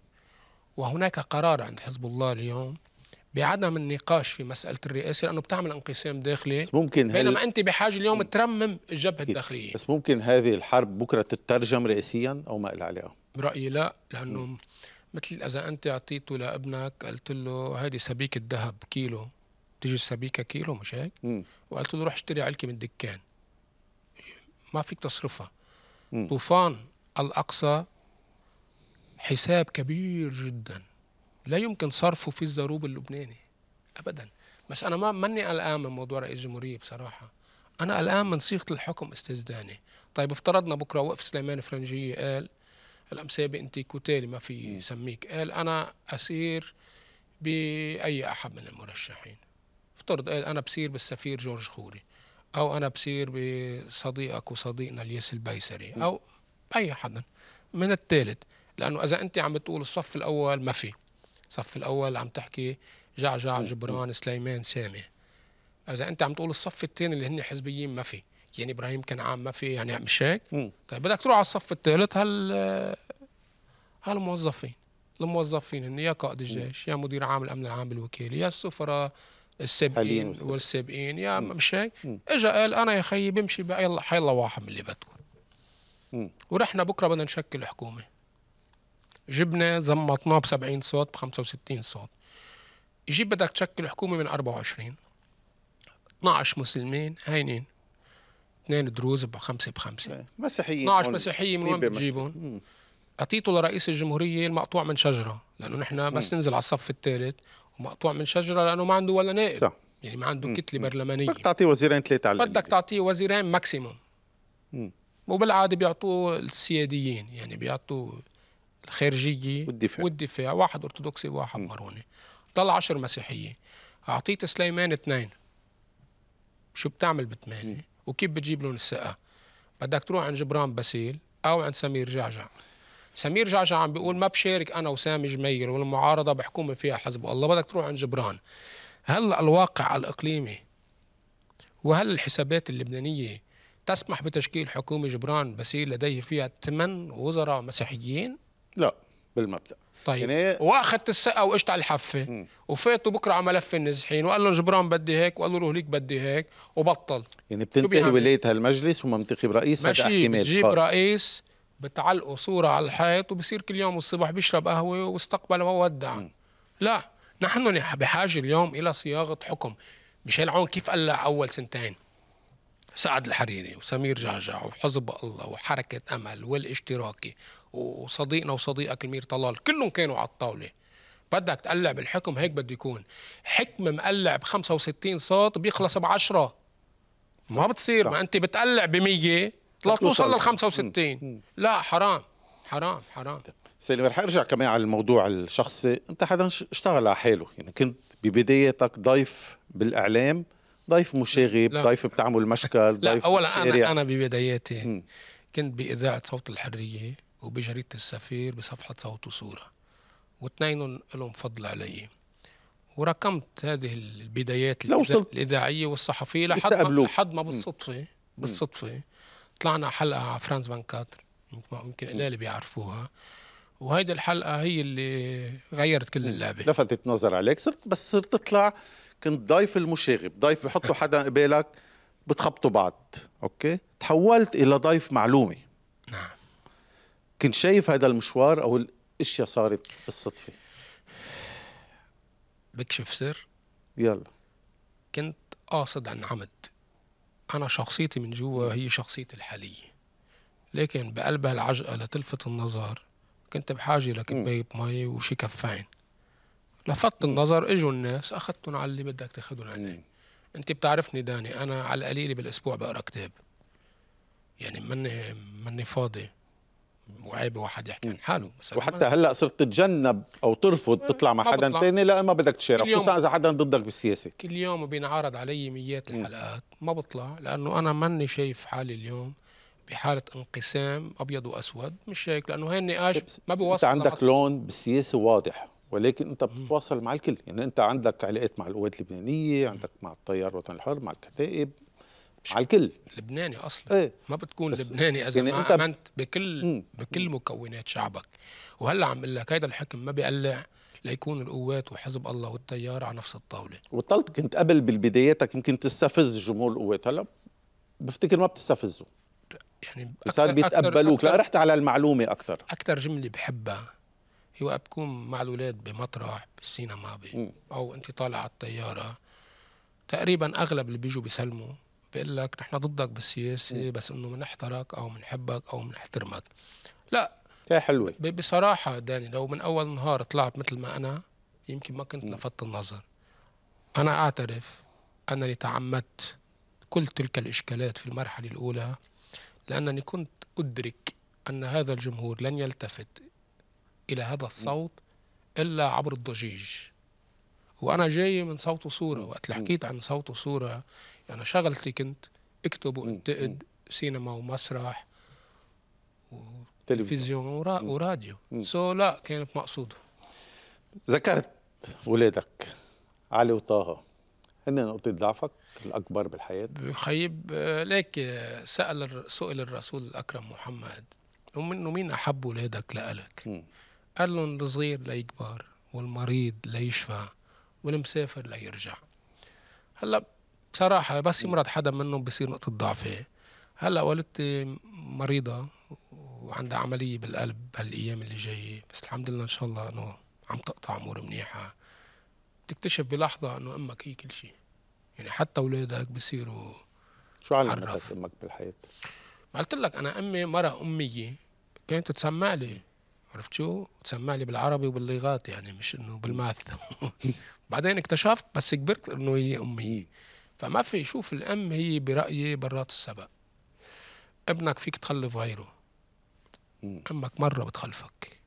وهناك قرار عند حزب الله اليوم بعدم النقاش في مساله الرئاسه لانه بتعمل انقسام داخلي بس ممكن بينما انت بحاجه اليوم م... ترمم الجبهه الداخليه بس ممكن هذه الحرب بكره تترجم رئاسيا او ما إلى علاقه برايي لا لانه م. مثل اذا انت اعطيته لابنك قلت له هيدي سبيكه ذهب كيلو تيجي السبيكه كيلو مش هيك؟ مم. وقلت له روح اشتري علكه من الدكان ما فيك تصرفها مم. طوفان الاقصى حساب كبير جدا لا يمكن صرفه في الزروب اللبناني ابدا بس انا ما ماني قلقان من موضوع رئيس الجمهوريه بصراحه انا قلقان من صيغه الحكم استزداني طيب افترضنا بكره وقف سليمان فرنجيه قال الأمسية أنت كتالي ما في سميك قال أنا أسير بأي أحد من المرشحين افترض قال أنا بصير بالسفير جورج خوري أو أنا بصير بصديقك وصديقنا الياس البيسري أو أي حدا من الثالث لأنه إذا أنت عم بتقول الصف الأول ما في الصف الأول عم تحكي جعجع جبران سليمان سامي إذا أنت عم تقول الصف الثاني اللي هن حزبيين ما في يعني ابراهيم كان عام ما في يعني مش هيك طيب بدك تروح على الصف الثالث هال هالموظفين الموظفين هن يعني يا قائد الجيش يا مدير عام الامن العام بالوكاله يا السفراء السابقين والسابقين يا مش هيك اجى قال انا يا خيي بمشي بأي حي الله واحد من اللي بدكم ورحنا بكره بدنا نشكل حكومه جبنا زمطناه ب 70 صوت ب 65 صوت يجيب بدك تشكل حكومه من 24 12 مسلمين هينين اثنين دروز بخمسه بخمسه إيه، مسيحيين 12 مسيحيين من وين بتجيبهم؟ اعطيته لرئيس الجمهوريه المقطوع من شجره لانه نحن بس ننزل على الصف الثالث ومقطوع من شجره لانه ما عنده ولا نائب صح. يعني ما عنده كتله برلمانيه بدك تعطيه وزيرين ثلاثه على بدك تعطيه وزيرين ماكسيموم وبالعاده بيعطوه السياديين يعني بيعطوه الخارجيه والدفاع والدفاع واحد ارثوذكسي وواحد ماروني ضل 10 مسيحيه اعطيت سليمان اثنين شو بتعمل بثمانيه وكيف بتجيب لهم الثقه بدك تروح عند جبران باسيل او عند سمير جعجع سمير جعجع عم بيقول ما بشارك انا وسامي جميل والمعارضه بحكومه فيها حزب الله بدك تروح عند جبران هل الواقع الاقليمي وهل الحسابات اللبنانيه تسمح بتشكيل حكومه جبران باسيل لديه فيها ثمان وزراء مسيحيين؟ لا بالمبدا طيب يعني إيه؟ واخذت السقه واجت على الحفه وفاتوا بكره على ملف النازحين وقال له جبران بدي هيك وقال له ليك بدي هيك وبطل يعني بتنتهي ولايه هالمجلس بتنتخب رئيس ماشي بتجيب طيب. رئيس بتعلقه صوره على الحيط وبصير كل يوم الصبح بيشرب قهوه واستقبل وودع لا نحن بحاجه اليوم الى صياغه حكم ميشيل عون كيف قال اول سنتين سعد الحريري وسمير جعجع وحزب الله وحركة أمل والاشتراكي وصديقنا وصديقك المير طلال كلهم كانوا على الطاولة بدك تقلع بالحكم هيك بده يكون حكم مقلع ب 65 صوت بيخلص ب 10 ما بتصير ما انت بتقلع ب 100 لتوصل لل 65 لا حرام حرام حرام طيب. سيدي رح ارجع كمان على الموضوع الشخصي انت حدا اشتغل على حاله يعني كنت ببدايتك ضيف بالاعلام ضيف مشاغب ضيف بتعمل مشكل لا ضيف اولا انا انا ببداياتي م. كنت باذاعه صوت الحريه وبجريده السفير بصفحه صوت وصوره واثنين لهم فضل علي ورقمت هذه البدايات الاذاعيه والصحفيه لحد ما لحد ما بالصدفه بالصدفه طلعنا حلقه على فرانس 24 يمكن قليل بيعرفوها وهيدي الحلقه هي اللي غيرت كل اللعبه لفتت نظر عليك صرت بس صرت تطلع كنت ضيف المشاغب ضيف بحطوا حدا قبالك بتخبطوا بعض اوكي تحولت الى ضيف معلومي نعم كنت شايف هذا المشوار او الاشياء صارت بالصدفه بكشف سر يلا كنت قاصد عن عمد انا شخصيتي من جوا هي شخصيتي الحاليه لكن بقلبها العجقه لتلفت النظر كنت بحاجه لكباية مي وشي كفين لفت النظر اجوا الناس اخذتهم على اللي بدك تاخذهم عليه انت بتعرفني داني انا على القليله بالاسبوع بقرا كتاب يعني مني مني فاضي وعيب واحد يحكي عن حاله وحتى هلا صرت تتجنب او ترفض تطلع مع حدا ثاني لا ما بدك تشارك خصوصا اذا حدا ضدك بالسياسه كل يوم بينعرض علي ميات الحلقات ما بطلع لانه انا مني شايف حالي اليوم بحاله انقسام ابيض واسود مش هيك لانه هي النقاش إيه، ما بيوصل انت عندك لون بالسياسه واضح ولكن انت بتتواصل مع الكل يعني انت عندك علاقات مع القوات اللبنانيه عندك مع التيار الوطني الحر مع الكتائب مع الكل لبناني اصلا ايه؟ ما بتكون لبناني اذا يعني ما انت امنت بكل مم. بكل مكونات شعبك وهلا عم بقول لك هيدا الحكم ما بيقلع ليكون القوات وحزب الله والتيار على نفس الطاوله وطلت كنت قبل بالبداياتك يمكن تستفز جمهور القوات هلا بفتكر ما بتستفزه يعني صار بيتقبلوك لا رحت على المعلومه اكثر اكثر جمله بحبها هو بكون مع الاولاد بمطرح بالسينما بي او انت طالع على الطياره تقريبا اغلب اللي بيجوا بيسلموا بيقول لك نحن ضدك بالسياسه بس انه بنحترق او بنحبك او بنحترمك لا هي حلوه بصراحه داني لو من اول نهار طلعت مثل ما انا يمكن ما كنت لفت النظر انا اعترف انني تعمدت كل تلك الاشكالات في المرحله الاولى لأنني كنت أدرك أن هذا الجمهور لن يلتفت إلى هذا الصوت إلا عبر الضجيج وأنا جاي من صوت وصورة وقت حكيت عن صوت وصورة يعني شغلتي كنت أكتب وأنتقد سينما ومسرح وتلفزيون وراديو سو so, لا كانت مقصوده ذكرت ولادك علي وطه هن نقطة ضعفك الأكبر بالحياة خيب آه، ليك آه، سأل سئل الرسول الأكرم محمد ومنه مين أحب ولادك لألك قال لهم الصغير ليكبر والمريض ليشفى والمسافر ليرجع هلا بصراحة بس يمرض حدا منهم بصير نقطة ضعفه هلا والدتي مريضة وعندها عملية بالقلب هالأيام اللي جاية بس الحمد لله إن شاء الله إنه عم تقطع أمور منيحة تكتشف بلحظه انه امك هي كل شيء يعني حتى اولادك بصيروا شو علمتك امك بالحياه؟ قلت لك انا امي مرة اميه كانت تسمع لي عرفت شو؟ تسمع لي بالعربي وباللغات يعني مش انه بالماث بعدين اكتشفت بس كبرت انه هي امي فما في شوف الام هي برايي برات السبق ابنك فيك تخلف غيره امك مره بتخلفك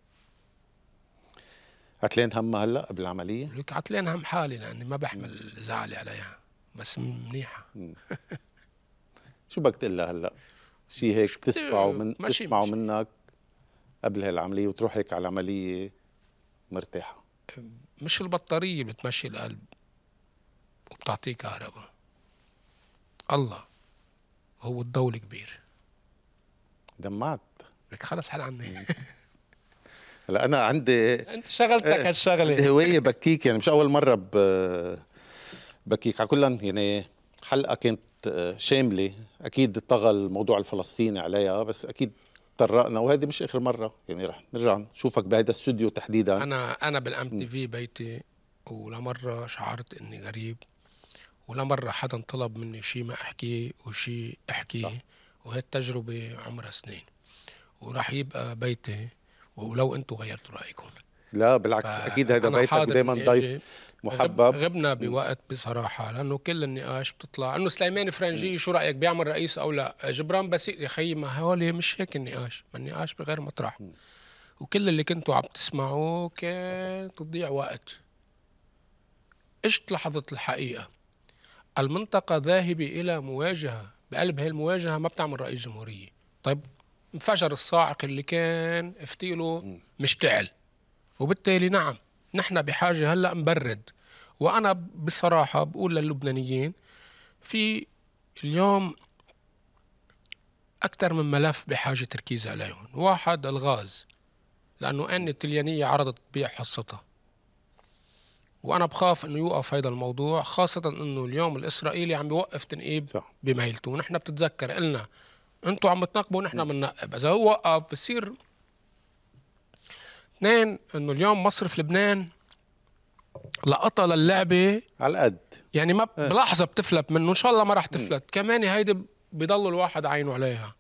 عتلان همها هلا بالعمليه؟ لك عتلان هم حالي لاني ما بحمل زعلي عليها بس منيحه شو بدك تقول لها هلا؟ شيء هيك تسمعه من تسمعه منك قبل هالعمليه وتروح هيك على العمليه مرتاحه مش البطاريه بتمشي القلب وبتعطيه كهرباء الله هو الضوء الكبير دمعت لك خلص حل عني هلا انا عندي انت شغلتك آه، هالشغله عندي هوايه بكيك يعني مش اول مره ب... بكيك على كل يعني حلقه كانت آه، شامله اكيد طغى الموضوع الفلسطيني عليها بس اكيد طرقنا وهذه مش اخر مره يعني رح نرجع نشوفك بهذا الاستوديو تحديدا انا انا بالام تي في بيتي ولا مره شعرت اني غريب ولا مره حدا طلب مني شيء ما احكيه وشيء احكيه وهي التجربه عمرها سنين وراح يبقى بيتي ولو انتم غيرتوا رايكم لا بالعكس اكيد هذا بيتك دائما ضيف محبب غبنا بوقت بصراحه لانه كل النقاش بتطلع انه سليمان فرنجي شو رايك بيعمل رئيس او لا جبران بسيط يا خيي ما هولي مش هيك النقاش ما النقاش بغير مطرح وكل اللي كنتوا عم تسمعوه كان تضيع وقت اجت لحظه الحقيقه المنطقه ذاهبه الى مواجهه بقلب هالمواجهه ما بتعمل رئيس جمهوريه طيب انفجر الصاعق اللي كان فتيله مشتعل وبالتالي نعم نحن بحاجة هلأ نبرد وأنا بصراحة بقول للبنانيين في اليوم أكثر من ملف بحاجة تركيز عليهم واحد الغاز لأنه أن التليانية عرضت تبيع حصتها وأنا بخاف أنه يوقف هذا الموضوع خاصة أنه اليوم الإسرائيلي عم بيوقف تنقيب بميلته ونحن بتتذكر قلنا انتوا عم تنقبوا نحن نعم. بننقب اذا هو وقف بصير اثنين انه اليوم مصرف لبنان لقطها للعبه على القد يعني ما إيه. بلحظه بتفلت منه ان شاء الله ما راح تفلت كمان هيدي بضل الواحد عينه عليها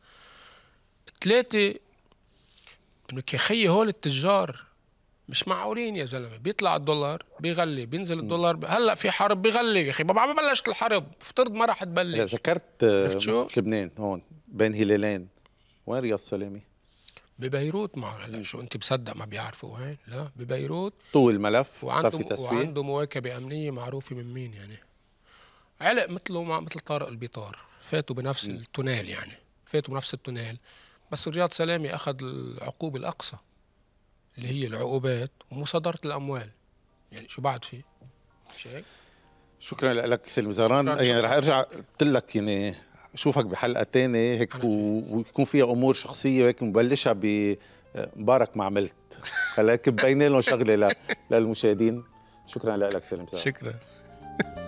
ثلاثه انه يا خيي هول التجار مش معقولين يا زلمه بيطلع الدولار بيغلي بينزل الدولار بي... هلا في حرب بيغلي يا اخي ما بلشت الحرب افترض ما راح تبلش ذكرت في لبنان هون بين هلالين وين رياض سلامي؟ ببيروت ما شو انت مصدق ما بيعرفوا وين لا ببيروت طول الملف وعنده وعنده مواكبه امنيه معروفه من مين يعني علق مثله مع مثل طارق البيطار فاتوا بنفس م. التونيل يعني فاتوا بنفس التونيل بس رياض سلامي اخذ العقوبه الاقصى اللي هي العقوبات ومصادره الاموال يعني شو بعد في هيك؟ شكرا لك سلم زهران يعني رح ارجع قلت لك يعني شوفك بحلقه تانية هيك و... ويكون فيها امور شخصيه وهيك مبلشها ب آه، مبارك ما عملت خلاك بين لهم شغله للمشاهدين شكرا لك فيلم شكرا